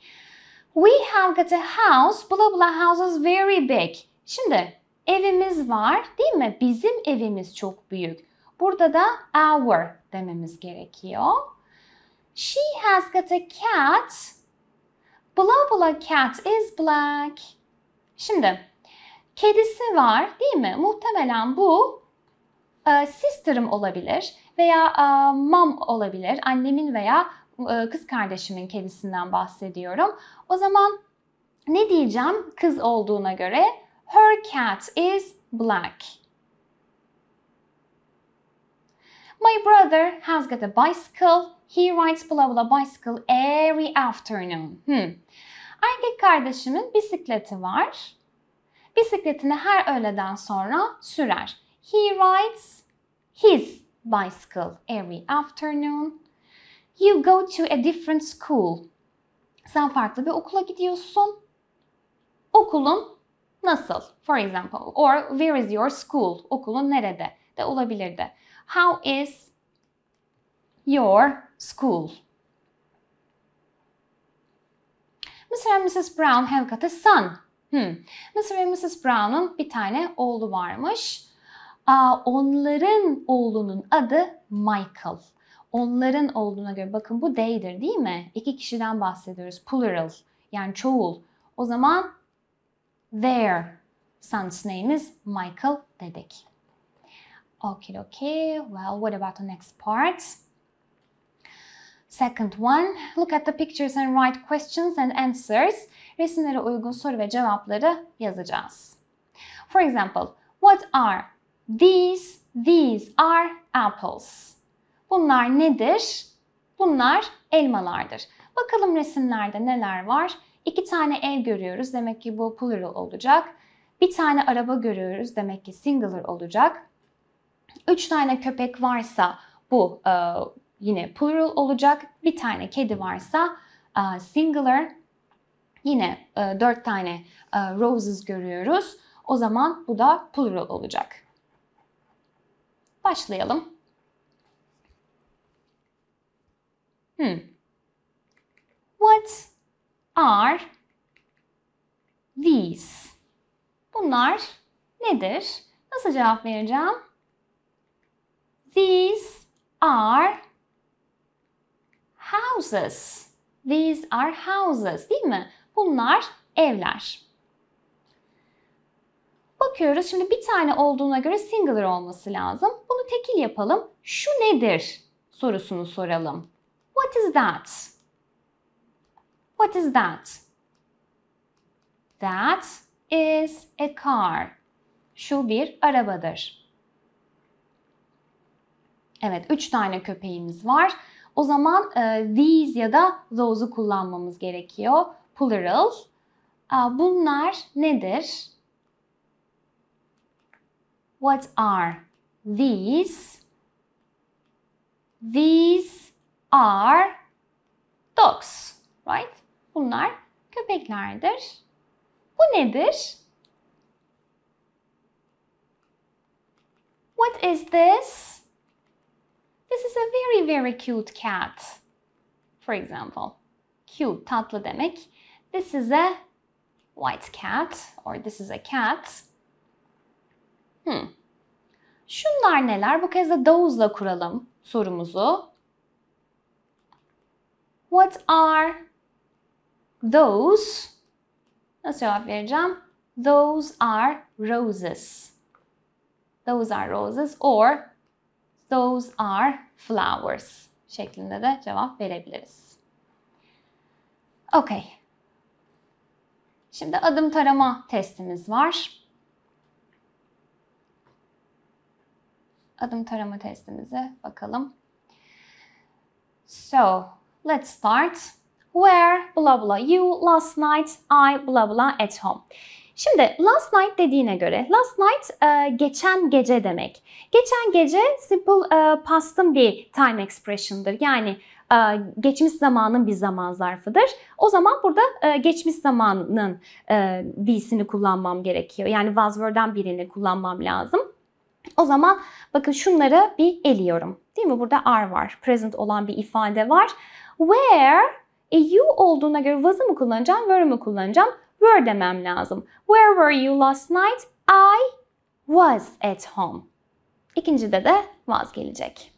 We have got a house. Bla bla house is very big. Şimdi Evimiz var değil mi? Bizim evimiz çok büyük. Burada da our dememiz gerekiyor. She has got a cat. Blah blah cat is black. Şimdi kedisi var değil mi? Muhtemelen bu e, sister'ım olabilir veya e, mom olabilir. Annemin veya e, kız kardeşimin kedisinden bahsediyorum. O zaman ne diyeceğim kız olduğuna göre her cat is black. My brother has got a bicycle. He rides blah blah bicycle every afternoon. Hmm. Erkek kardeşimin bisikleti var. Bisikletini her öğleden sonra sürer. He rides his bicycle every afternoon. You go to a different school. Sen farklı bir okula gidiyorsun. Okulun Nasıl? For example. Or where is your school? Okulun nerede? De olabilirdi. How is your school? Mr. and Mrs. Brown have got a son. Hmm. Mr. and Mrs. Brown'un bir tane oğlu varmış. Aa, onların oğlunun adı Michael. Onların oğluna göre bakın bu they'dir değil mi? İki kişiden bahsediyoruz. Plural yani çoğul. O zaman their son's name is Michael dedik. Okay, okay. Well, what about the next part? Second one, look at the pictures and write questions and answers. Resimlere uygun soru ve cevapları yazacağız. For example, what are these? These are apples. Bunlar nedir? Bunlar elmalardır. Bakalım resimlerde neler var? İki tane ev görüyoruz. Demek ki bu plural olacak. Bir tane araba görüyoruz. Demek ki singular olacak. Üç tane köpek varsa bu e, yine plural olacak. Bir tane kedi varsa e, singular. Yine e, dört tane e, roses görüyoruz. O zaman bu da plural olacak. Başlayalım. Hmm. What are these? Bunlar nedir? Nasıl cevap vereceğim? These are houses. These are houses değil mi? Bunlar evler. Bakıyoruz şimdi bir tane olduğuna göre singular olması lazım. Bunu tekil yapalım. Şu nedir sorusunu soralım. What is that? What is that? That is a car. Şu bir arabadır. Evet, üç tane köpeğimiz var. O zaman e, these ya da those'u kullanmamız gerekiyor. Plural. E, bunlar nedir? What are these? These are dogs, right? Bunlar köpeklerdir. Bu nedir? What is this? This is a very very cute cat. For example, cute tatlı demek. This is a white cat or this is a cat. Hmm. Şunlar neler? Bu kez de dose'la kuralım sorumuzu. What are Those nasıl cevap vereceğim? Those are roses. Those are roses or those are flowers şeklinde de cevap verebiliriz. Okay. Şimdi adım tarama testimiz var. Adım tarama testimize bakalım. So, let's start. Where blah blah you last night, I blah blah at home. Şimdi last night dediğine göre last night e, geçen gece demek. Geçen gece simple e, past'ın bir time expression'dır. Yani e, geçmiş zamanın bir zaman zarfıdır. O zaman burada e, geçmiş zamanın e, the'sini kullanmam gerekiyor. Yani was were'den birini kullanmam lazım. O zaman bakın şunları bir eliyorum. Değil mi? Burada are var. Present olan bir ifade var. Where e you olduğuna göre was'ı mı kullanacağım, were'ı mı kullanacağım? Were demem lazım. Where were you last night? I was at home. İkincide de was gelecek.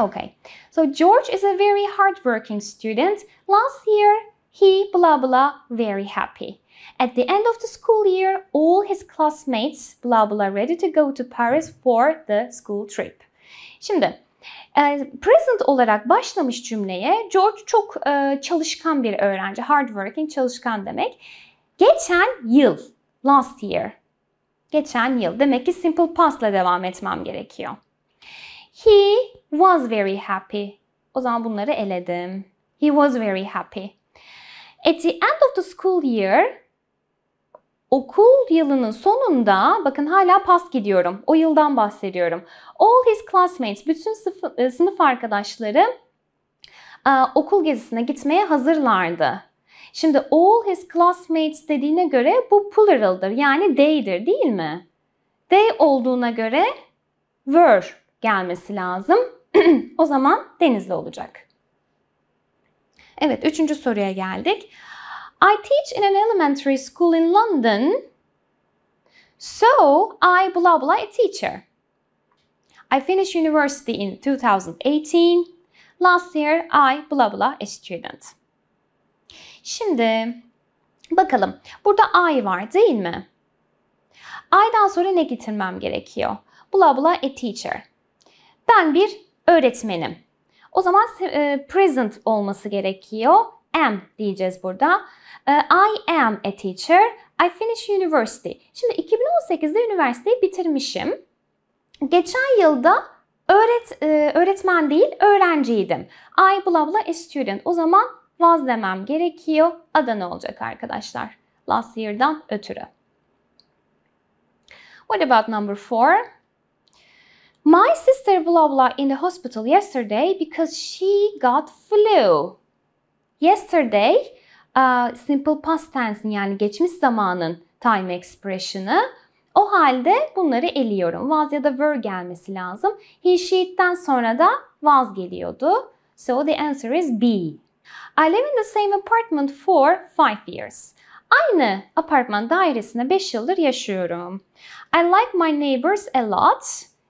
Okay, so George is a very hardworking student. Last year, he blah blah very happy. At the end of the school year, all his classmates blah blah ready to go to Paris for the school trip. Şimdi ee, present olarak başlamış cümleye George çok e, çalışkan bir öğrenci. Hardworking, çalışkan demek. Geçen yıl, last year. Geçen yıl. Demek ki simple past ile devam etmem gerekiyor. He was very happy. O zaman bunları eledim. He was very happy. At the end of the school year, okul yılının sonunda bakın hala pas gidiyorum. O yıldan bahsediyorum. All his classmates, bütün sınıf, e, sınıf arkadaşları e, okul gezisine gitmeye hazırlardı. Şimdi all his classmates dediğine göre bu plural'dır. Yani they'dir değil mi? They olduğuna göre were gelmesi lazım. [clears throat] o zaman denizli olacak. Evet, üçüncü soruya geldik. I teach in an elementary school in London. So I blah blah a teacher. I finished university in 2018. Last year I blah blah a student. Şimdi bakalım burada I var değil mi? I'dan sonra ne getirmem gerekiyor? Blah blah a teacher. Ben bir öğretmenim. O zaman e, present olması gerekiyor am diyeceğiz burada. Ee, I am a teacher. I finished university. Şimdi 2018'de üniversiteyi bitirmişim. Geçen yılda öğret, e, öğretmen değil öğrenciydim. I blah blah a student. O zaman was demem gerekiyor. Adana olacak arkadaşlar. Last year'dan ötürü. What about number four? My sister blah blah in the hospital yesterday because she got flu. Yesterday uh, simple past tense'in yani geçmiş zamanın time expression'ı. O halde bunları eliyorum. Was ya da were gelmesi lazım. He, she'den sonra da was geliyordu. So the answer is B. I live in the same apartment for five years. Aynı apartman dairesinde 5 yıldır yaşıyorum. I like my neighbors a lot.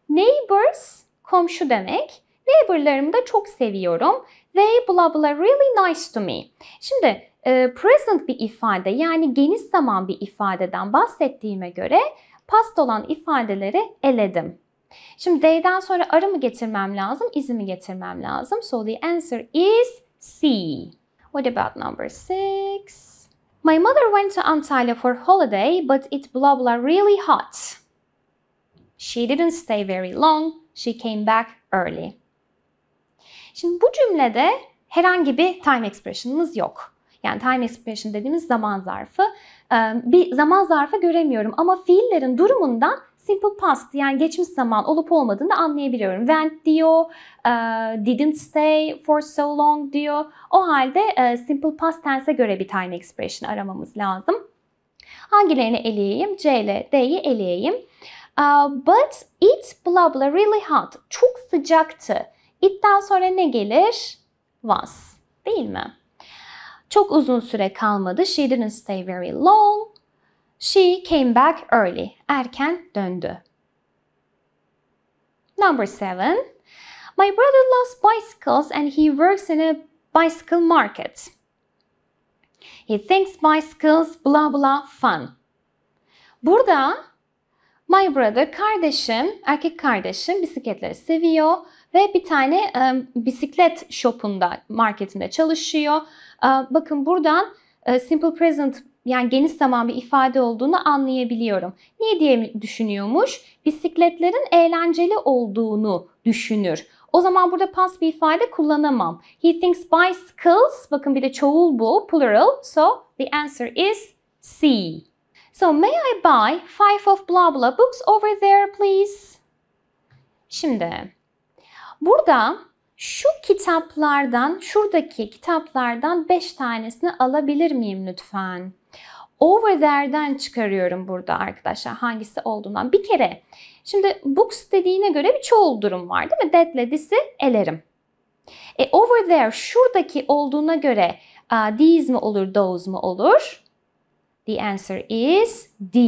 Neighbors komşu demek. Neighborlarımı da çok seviyorum. They blah blah really nice to me. Şimdi e, present bir ifade yani geniş zaman bir ifadeden bahsettiğime göre past olan ifadeleri eledim. Şimdi they'den sonra arı mı getirmem lazım, is getirmem lazım? So the answer is C. What about number six? My mother went to Antalya for holiday, but it blah blah really hot. She didn't stay very long. She came back early. Şimdi bu cümlede herhangi bir time expression'ımız yok. Yani time expression dediğimiz zaman zarfı. Ee, bir zaman zarfı göremiyorum ama fiillerin durumundan simple past yani geçmiş zaman olup olmadığını anlayabiliyorum. Went diyor, e, didn't stay for so long diyor. O halde e, simple past tense'e göre bir time expression aramamız lazım. Hangilerini eleyeyim? C ile D'yi eleyeyim. Ee, but it blah blah really hot. Çok sıcaktı. İtten sonra ne gelir? Was değil mi? Çok uzun süre kalmadı. She didn't stay very long. She came back early. Erken döndü. Number seven. My brother loves bicycles and he works in a bicycle market. He thinks bicycles blah blah fun. Burada my brother kardeşim, erkek kardeşim bisikletleri seviyor ve bir tane e, bisiklet shopunda marketinde çalışıyor. E, bakın buradan e, simple present yani geniş zaman bir ifade olduğunu anlayabiliyorum. Niye diye düşünüyormuş? Bisikletlerin eğlenceli olduğunu düşünür. O zaman burada pas bir ifade kullanamam. He thinks bicycles, bakın bir de çoğul bu, plural. So the answer is C. So may I buy five of blah blah books over there please? Şimdi Burada şu kitaplardan, şuradaki kitaplardan 5 tanesini alabilir miyim lütfen? Over there'den çıkarıyorum burada arkadaşlar hangisi olduğundan. Bir kere şimdi books dediğine göre bir çoğul durum var değil mi? That'le this'i elerim. E, over there şuradaki olduğuna göre uh, these mi olur, those mu olur? The answer is D.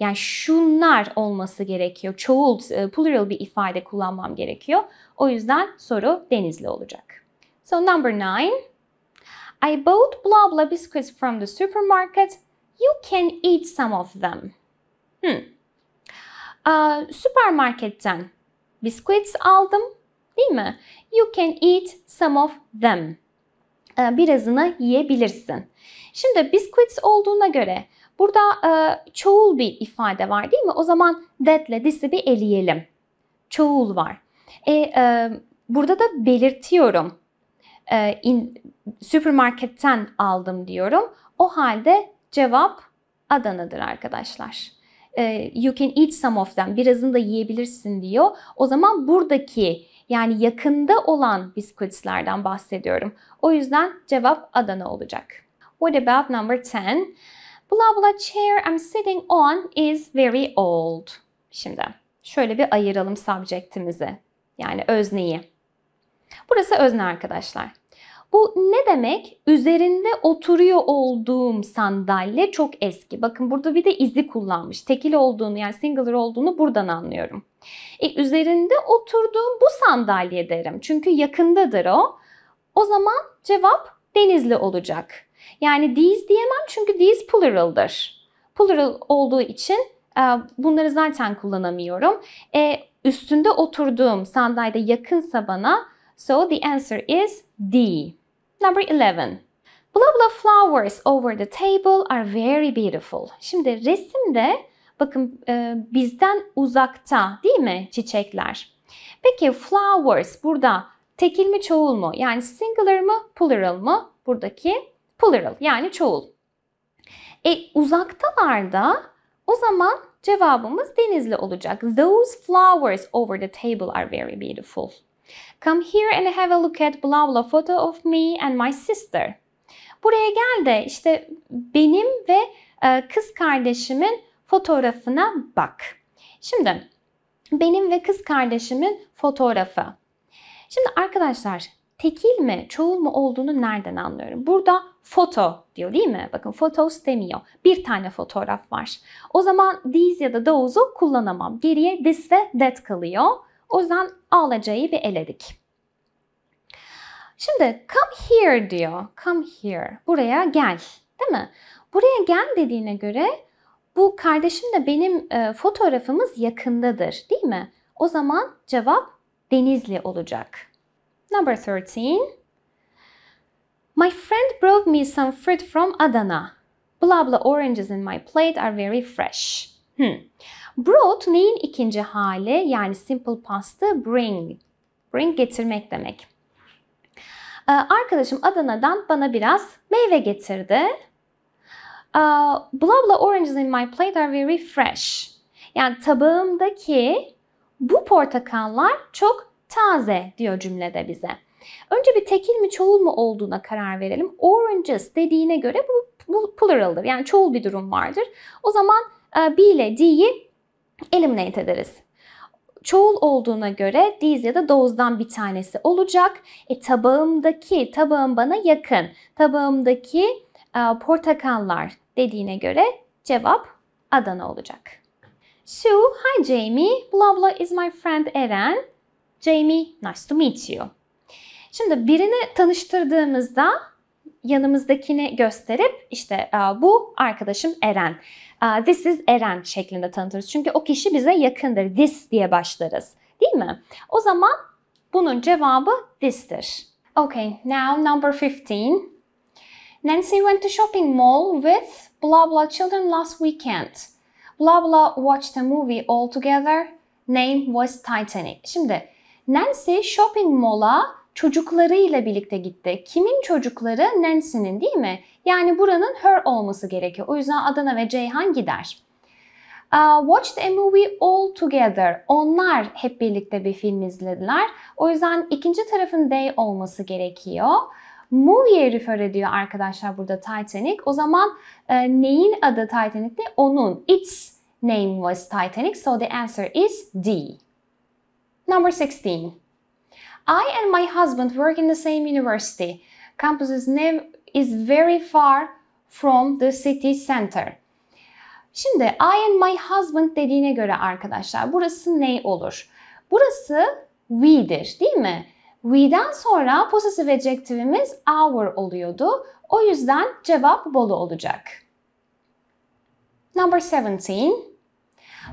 Yani şunlar olması gerekiyor. Çoğul, e, plural bir ifade kullanmam gerekiyor. O yüzden soru Denizli olacak. So number nine. I bought blah blah biscuits from the supermarket. You can eat some of them. Hmm. Aa, süpermarketten biscuits aldım değil mi? You can eat some of them. Birazını yiyebilirsin. Şimdi biscuits olduğuna göre Burada e, çoğul bir ifade var değil mi? O zaman ile this'i bir eleyelim. Çoğul var. E, e, burada da belirtiyorum. E, in, süpermarketten aldım diyorum. O halde cevap Adana'dır arkadaşlar. E, you can eat some of them. Birazını da yiyebilirsin diyor. O zaman buradaki yani yakında olan bisküvislerden bahsediyorum. O yüzden cevap Adana olacak. What about number 10? Bla bla chair I'm sitting on is very old. Şimdi şöyle bir ayıralım subject'imizi. Yani özneyi. Burası özne arkadaşlar. Bu ne demek? Üzerinde oturuyor olduğum sandalye çok eski. Bakın burada bir de izi kullanmış. Tekil olduğunu yani singular olduğunu buradan anlıyorum. E, üzerinde oturduğum bu sandalye derim. Çünkü yakındadır o. O zaman cevap denizli olacak. Yani these diyemem çünkü these plural'dır. Plural olduğu için e, bunları zaten kullanamıyorum. E, üstünde oturduğum sandalyede yakınsa bana so the answer is D. Number 11. Blah blah flowers over the table are very beautiful. Şimdi resimde bakın e, bizden uzakta değil mi çiçekler? Peki flowers burada tekil mi çoğul mu? Yani singular mı plural mı? Buradaki Plural yani çoğul. E uzaktalarda o zaman cevabımız denizli olacak. Those flowers over the table are very beautiful. Come here and have a look at blah blah photo of me and my sister. Buraya gel de işte benim ve e, kız kardeşimin fotoğrafına bak. Şimdi benim ve kız kardeşimin fotoğrafı. Şimdi arkadaşlar tekil mi çoğul mu olduğunu nereden anlıyorum? Burada foto diyor değil mi? Bakın fotos demiyor. Bir tane fotoğraf var. O zaman these ya da those'u kullanamam. Geriye this ve that kalıyor. O yüzden alacayı bir eledik. Şimdi come here diyor. Come here. Buraya gel. Değil mi? Buraya gel dediğine göre bu kardeşimle benim e, fotoğrafımız yakındadır değil mi? O zaman cevap Denizli olacak. Number 13. My friend brought me some fruit from Adana. Blah blah oranges in my plate are very fresh. Hmm. Brought neyin ikinci hali yani simple past'ı bring. Bring getirmek demek. Ee, arkadaşım Adana'dan bana biraz meyve getirdi. Uh, ee, blah blah oranges in my plate are very fresh. Yani tabağımdaki bu portakallar çok taze diyor cümlede bize. Önce bir tekil mi çoğul mu olduğuna karar verelim. Oranges dediğine göre bu, plural'dır. Yani çoğul bir durum vardır. O zaman e, B ile D'yi eliminate ederiz çoğul olduğuna göre these ya da doğuzdan bir tanesi olacak. E, tabağımdaki, tabağım bana yakın. Tabağımdaki e, portakallar dediğine göre cevap Adana olacak. Sue, hi Jamie. Blah blah is my friend Eren. Jamie, nice to meet you. Şimdi birini tanıştırdığımızda yanımızdakini gösterip işte bu arkadaşım Eren, this is Eren şeklinde tanıtırız. Çünkü o kişi bize yakındır. This diye başlarız. Değil mi? O zaman bunun cevabı this'tir. Okay, now number 15. Nancy went to shopping mall with blah blah children last weekend. Blah blah watched a movie all together. Name was Titanic. Şimdi Nancy shopping mall'a çocuklarıyla birlikte gitti. Kimin çocukları? Nancy'nin değil mi? Yani buranın her olması gerekiyor. O yüzden Adana ve Ceyhan gider. Uh, watched a movie all together. Onlar hep birlikte bir film izlediler. O yüzden ikinci tarafın they olması gerekiyor. Movie'ye refer ediyor arkadaşlar burada Titanic. O zaman e, neyin adı Titanic'ti? Onun. Its name was Titanic. So the answer is D. Number 16. I and my husband work in the same university. Campus's name is very far from the city center. Şimdi I and my husband dediğine göre arkadaşlar burası ne olur? Burası we'dir değil mi? We'den sonra possessive adjektifimiz our oluyordu. O yüzden cevap bolu olacak. Number 17.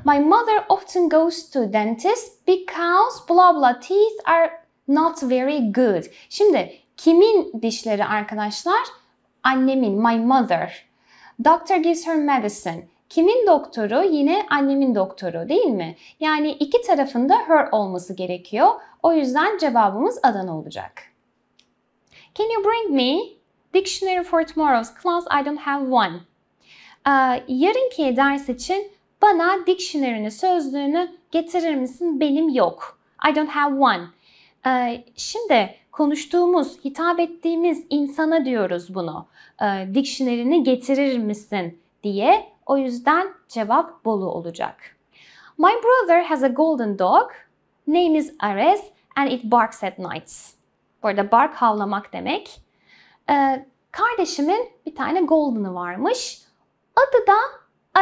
My mother often goes to dentist because blah blah teeth are not very good. Şimdi kimin dişleri arkadaşlar? Annemin, my mother. Doctor gives her medicine. Kimin doktoru? Yine annemin doktoru değil mi? Yani iki tarafında her olması gerekiyor. O yüzden cevabımız Adana olacak. Can you bring me dictionary for tomorrow's class? I don't have one. Ee, yarınki ders için bana dictionary'ni, sözlüğünü getirir misin? Benim yok. I don't have one. Ee, şimdi konuştuğumuz, hitap ettiğimiz insana diyoruz bunu. Ee, dikşinerini getirir misin diye. O yüzden cevap Bolu olacak. My brother has a golden dog. Name is Ares and it barks at nights. Bu arada bark havlamak demek. Ee, kardeşimin bir tane golden'ı varmış. Adı da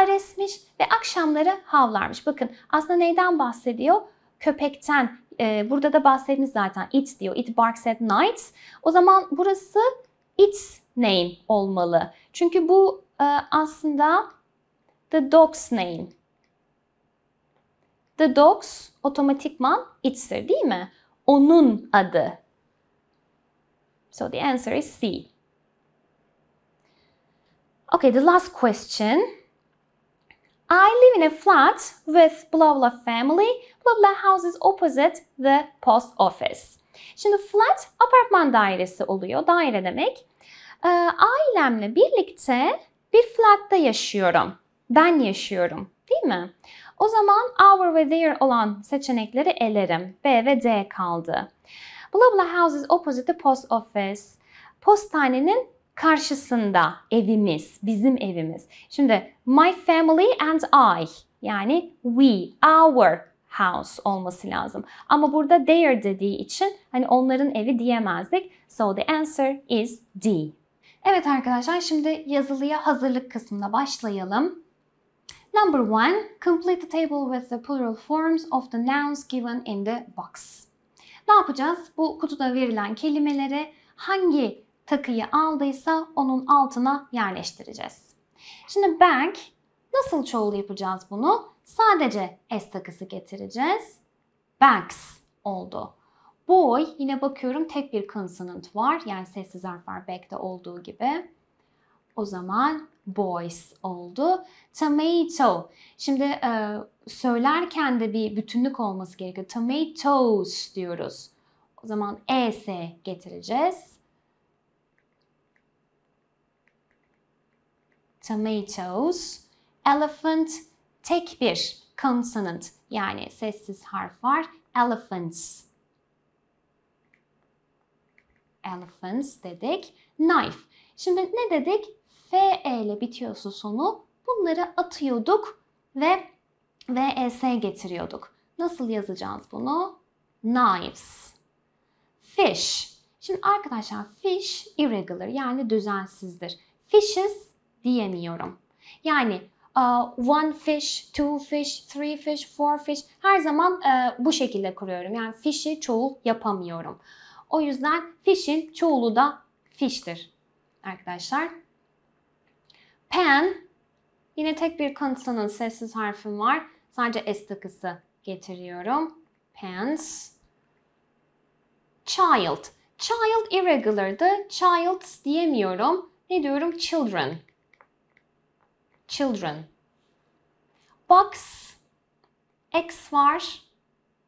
Ares'miş ve akşamları havlarmış. Bakın aslında neyden bahsediyor? Köpekten, e, burada da bahsettiniz zaten it diyor. It barks at night. O zaman burası its name olmalı. Çünkü bu e, aslında the dog's name. The dog's otomatikman its'tir değil mi? Onun adı. So the answer is C. Okay, the last question. I live in a flat with blah blah family. Blah blah house is opposite the post office. Şimdi flat apartman dairesi oluyor. Daire demek. Ee, ailemle birlikte bir flatta yaşıyorum. Ben yaşıyorum. Değil mi? O zaman our ve their olan seçenekleri elerim. B ve D kaldı. Blah blah house is opposite the post office. Postanenin karşısında evimiz, bizim evimiz. Şimdi my family and I yani we, our house olması lazım. Ama burada their dediği için hani onların evi diyemezdik. So the answer is D. Evet arkadaşlar şimdi yazılıya hazırlık kısmına başlayalım. Number one, complete the table with the plural forms of the nouns given in the box. Ne yapacağız? Bu kutuda verilen kelimelere hangi takıyı aldıysa onun altına yerleştireceğiz. Şimdi bank nasıl çoğul yapacağız bunu? Sadece s takısı getireceğiz. Banks oldu. Boy yine bakıyorum tek bir consonant var. Yani sessiz harf var back'te olduğu gibi. O zaman boys oldu. Tomato. Şimdi e, söylerken de bir bütünlük olması gerekiyor. Tomatoes diyoruz. O zaman ES getireceğiz. tomatoes. Elephant tek bir consonant yani sessiz harf var. Elephants. Elephants dedik. Knife. Şimdi ne dedik? FE ile bitiyorsa sonu bunları atıyorduk ve VS e, getiriyorduk. Nasıl yazacağız bunu? Knives. Fish. Şimdi arkadaşlar fish irregular yani düzensizdir. Fishes diyemiyorum. Yani uh, one fish, two fish, three fish, four fish her zaman uh, bu şekilde kuruyorum. Yani fish'i çoğul yapamıyorum. O yüzden fish'in çoğulu da fish'tir arkadaşlar. Pen yine tek bir consonant sessiz harfim var. Sadece S takısı getiriyorum. Pens. Child. Child irregular'dı. Childs diyemiyorum. Ne diyorum? Children children. Box, x var.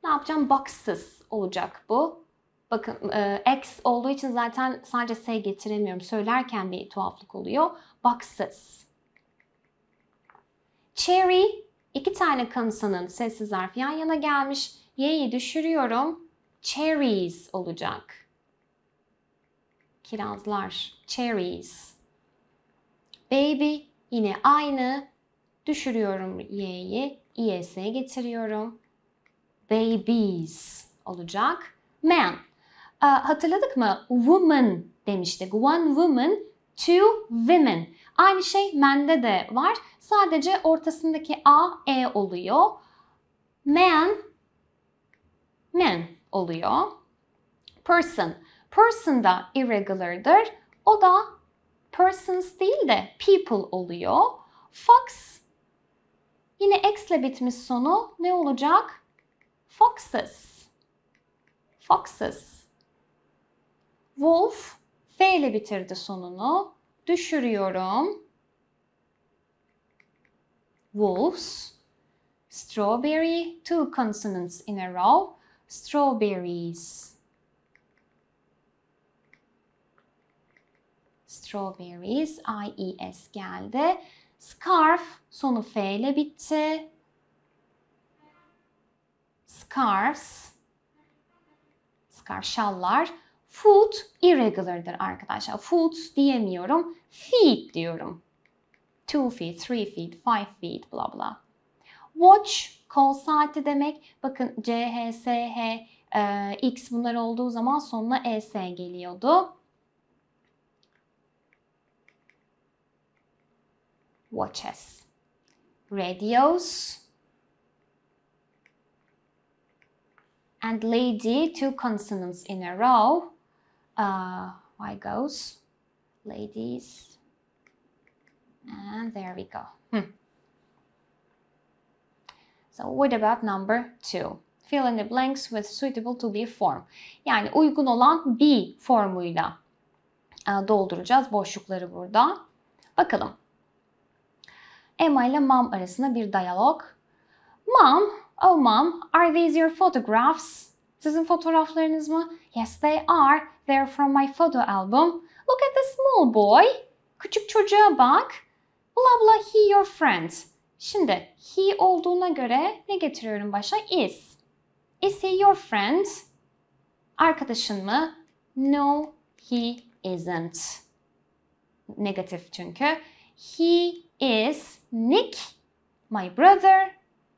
Ne yapacağım? Boxes olacak bu. Bakın e, x olduğu için zaten sadece s getiremiyorum. Söylerken bir tuhaflık oluyor. Boxes. Cherry iki tane kanısının sessiz harfi yan yana gelmiş. Y'yi düşürüyorum. Cherries olacak. Kirazlar. Cherries. Baby Yine aynı. Düşürüyorum y'yi. is'e getiriyorum. Babies olacak. Man. Ee, hatırladık mı? Woman demiştik. One woman, two women. Aynı şey mende de var. Sadece ortasındaki a, e oluyor. Man, man oluyor. Person. Person da irregular'dır. O da persons değil de people oluyor. Fox yine xle bitmiş sonu ne olacak? Foxes. Foxes. Wolf f ile bitirdi sonunu. Düşürüyorum. Wolves. Strawberry. Two consonants in a row. Strawberries. strawberries, I-E-S geldi. Scarf sonu F ile bitti. Scarves, scarşallar. Foot irregular'dır arkadaşlar. Foots diyemiyorum. Feet diyorum. Two feet, three feet, five feet bla bla. Watch kol saati demek. Bakın C, H, S, H, e, X bunlar olduğu zaman sonuna e s geliyordu. watches, radios, and lady, two consonants in a row. Uh, goes, ladies, and there we go. Hmm. So what about number two? Fill in the blanks with suitable to be form. Yani uygun olan be formuyla uh, dolduracağız boşlukları burada. Bakalım. Emma ile mom arasında bir diyalog. Mom, oh mom, are these your photographs? Sizin fotoğraflarınız mı? Yes, they are. They're from my photo album. Look at the small boy. Küçük çocuğa bak. Bla bla he your friend. Şimdi he olduğuna göre ne getiriyorum başa? Is. Is he your friend? Arkadaşın mı? No, he isn't. Negatif çünkü. He is Nick, my brother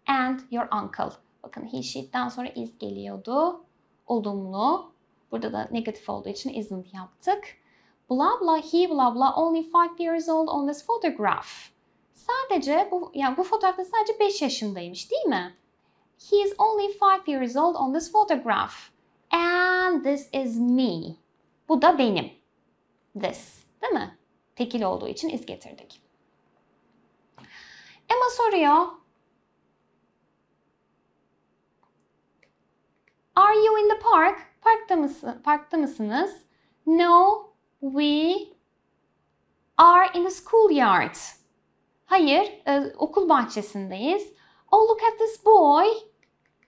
and your uncle. Bakın he she'den sonra is geliyordu. Olumlu. Burada da negatif olduğu için isn't yaptık. Blah blah he blah blah only five years old on this photograph. Sadece bu yani bu fotoğrafta sadece 5 yaşındaymış değil mi? He is only five years old on this photograph. And this is me. Bu da benim. This. Değil mi? Tekil olduğu için is getirdik. Emma soruyor. Are you in the park? Parkta, mısın, parkta mısınız? No, we are in the schoolyard. Hayır, e, okul bahçesindeyiz. Oh, look at this boy.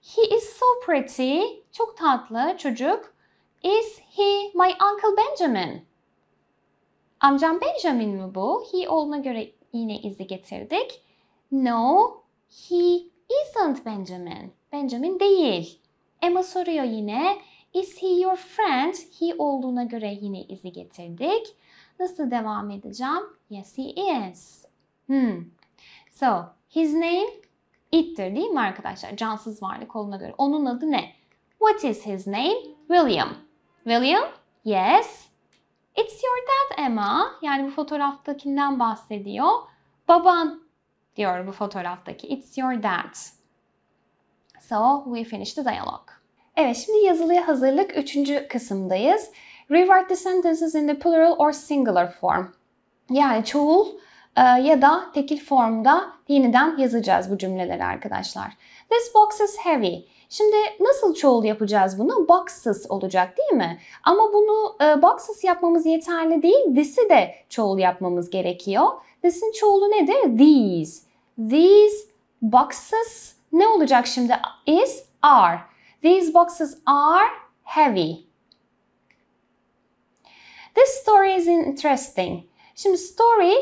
He is so pretty. Çok tatlı çocuk. Is he my uncle Benjamin? Amcam Benjamin mi bu? He olduğuna göre yine izi getirdik. No, he isn't Benjamin. Benjamin değil. Emma soruyor yine. Is he your friend? He olduğuna göre yine izi getirdik. Nasıl devam edeceğim? Yes, he is. Hmm. So, his name it'tir değil mi arkadaşlar? Cansız varlık olduğuna göre. Onun adı ne? What is his name? William. William? Yes. It's your dad Emma. Yani bu fotoğraftakinden bahsediyor. Baban diyor bu fotoğraftaki. It's your dad. So we finish the dialogue. Evet şimdi yazılıya hazırlık üçüncü kısımdayız. Rewrite the sentences in the plural or singular form. Yani çoğul e, ya da tekil formda yeniden yazacağız bu cümleleri arkadaşlar. This box is heavy. Şimdi nasıl çoğul yapacağız bunu? Boxes olacak değil mi? Ama bunu e, boxes yapmamız yeterli değil. This'i de çoğul yapmamız gerekiyor. This'in çoğulu nedir? These. These boxes ne olacak şimdi? Is, are. These boxes are heavy. This story is interesting. Şimdi story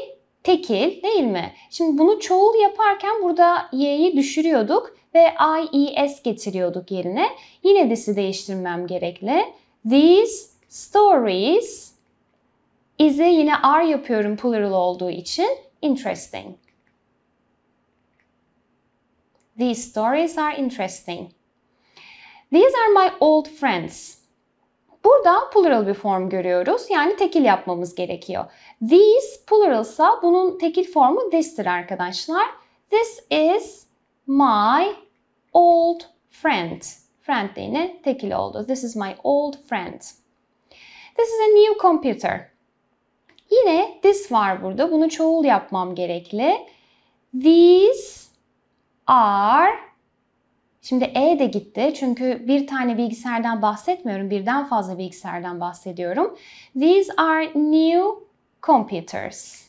tekil değil mi? Şimdi bunu çoğul yaparken burada y'yi düşürüyorduk ve i, e, s getiriyorduk yerine. Yine this'i değiştirmem gerekli. These stories Is'e yine are yapıyorum plural olduğu için. Interesting. These stories are interesting. These are my old friends. Burada plural bir form görüyoruz. Yani tekil yapmamız gerekiyor. These pluralsa bunun tekil formu this'tir arkadaşlar. This is my old friend. Friend de yine tekil oldu. This is my old friend. This is a new computer. Yine this var burada. Bunu çoğul yapmam gerekli. These are Şimdi E de gitti çünkü bir tane bilgisayardan bahsetmiyorum. Birden fazla bilgisayardan bahsediyorum. These are new computers.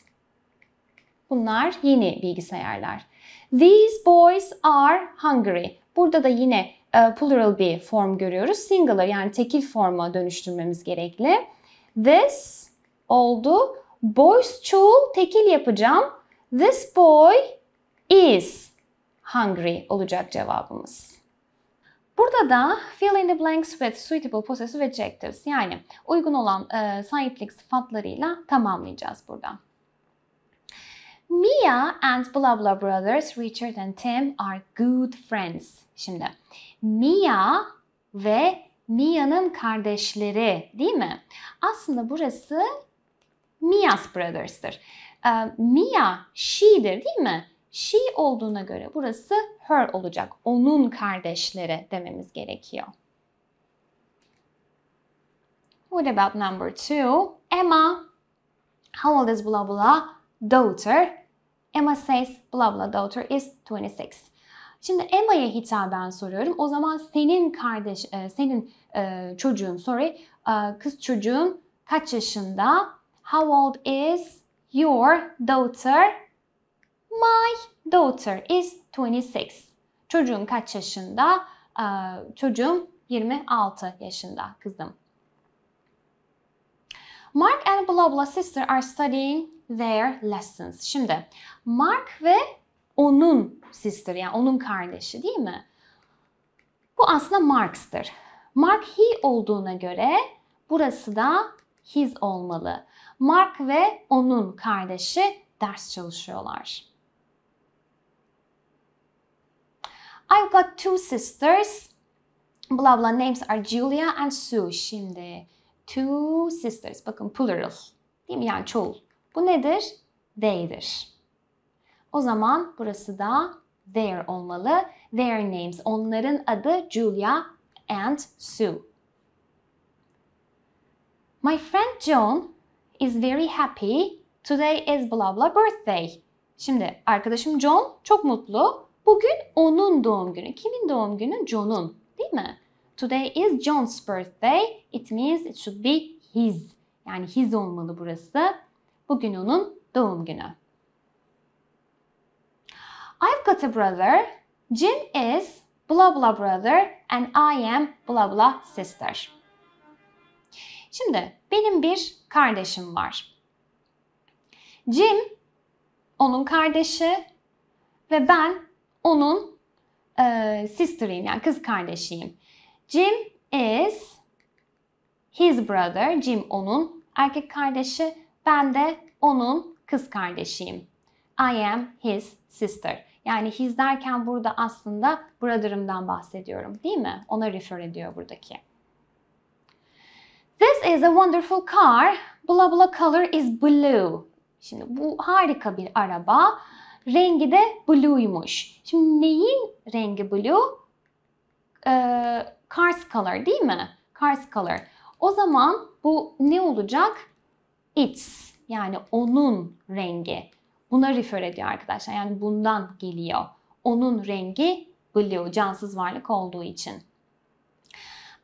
Bunlar yeni bilgisayarlar. These boys are hungry. Burada da yine e, plural bir form görüyoruz. Singular yani tekil forma dönüştürmemiz gerekli. This oldu. Boys çoğul tekil yapacağım. This boy is hungry olacak cevabımız. Burada da fill in the blanks with suitable possessive adjectives yani uygun olan e, sahiplik sıfatlarıyla tamamlayacağız burada. Mia and blah blah brothers Richard and Tim are good friends. Şimdi Mia ve Mia'nın kardeşleri değil mi? Aslında burası Mia's Brothers'tır. E, Mia she'dir değil mi? She olduğuna göre burası her olacak. Onun kardeşleri dememiz gerekiyor. What about number two? Emma. How old is blah blah? Daughter. Emma says blah blah daughter is 26. Şimdi Emma'ya hitaben soruyorum. O zaman senin kardeş, e, senin e, çocuğun, sorry, e, kız çocuğun kaç yaşında? How old is your daughter? My daughter is 26. Çocuğun kaç yaşında? Ee, çocuğum 26 yaşında kızım. Mark and Blabla sister are studying their lessons. Şimdi Mark ve onun sister yani onun kardeşi değil mi? Bu aslında Mark'stır. Mark he olduğuna göre burası da his olmalı. Mark ve onun kardeşi ders çalışıyorlar. I've got two sisters. Blah blah names are Julia and Sue. Şimdi two sisters. Bakın plural. Değil mi? Yani çoğul. Bu nedir? They'dir. O zaman burası da their olmalı. Their names. Onların adı Julia and Sue. My friend John is very happy. Today is blah blah birthday. Şimdi arkadaşım John çok mutlu. Bugün onun doğum günü. Kimin doğum günü? John'un değil mi? Today is John's birthday. It means it should be his. Yani his olmalı burası. Bugün onun doğum günü. I've got a brother. Jim is blah blah brother and I am blah blah sister. Şimdi benim bir kardeşim var. Jim onun kardeşi ve ben onun e, sister'ıyım yani kız kardeşiyim. Jim is his brother. Jim onun erkek kardeşi. Ben de onun kız kardeşiyim. I am his sister. Yani his derken burada aslında brother'ımdan bahsediyorum değil mi? Ona refer ediyor buradaki. This is a wonderful car. Blah blah color is blue. Şimdi bu harika bir araba. Rengi de blue'ymuş. Şimdi neyin rengi blue? Ee, cars color değil mi? Cars color. O zaman bu ne olacak? It's yani onun rengi. Buna refer ediyor arkadaşlar. Yani bundan geliyor. Onun rengi blue cansız varlık olduğu için.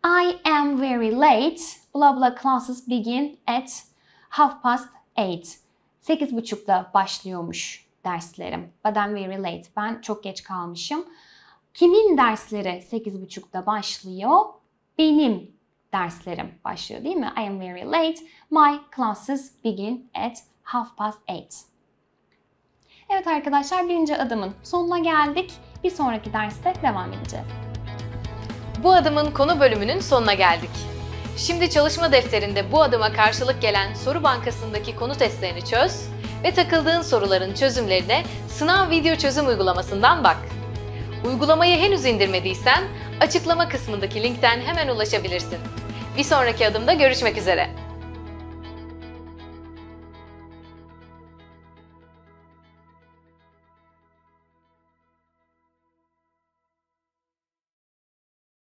I am very late. Blah blah classes begin at half past eight. Sekiz buçukta başlıyormuş derslerim. But I'm very late. Ben çok geç kalmışım. Kimin dersleri sekiz buçukta başlıyor? Benim derslerim başlıyor değil mi? I am very late. My classes begin at half past eight. Evet arkadaşlar birinci adımın sonuna geldik. Bir sonraki derste devam edeceğiz. Bu adımın konu bölümünün sonuna geldik. Şimdi çalışma defterinde bu adıma karşılık gelen soru bankasındaki konu testlerini çöz ve takıldığın soruların çözümlerine sınav video çözüm uygulamasından bak. Uygulamayı henüz indirmediysen açıklama kısmındaki linkten hemen ulaşabilirsin. Bir sonraki adımda görüşmek üzere.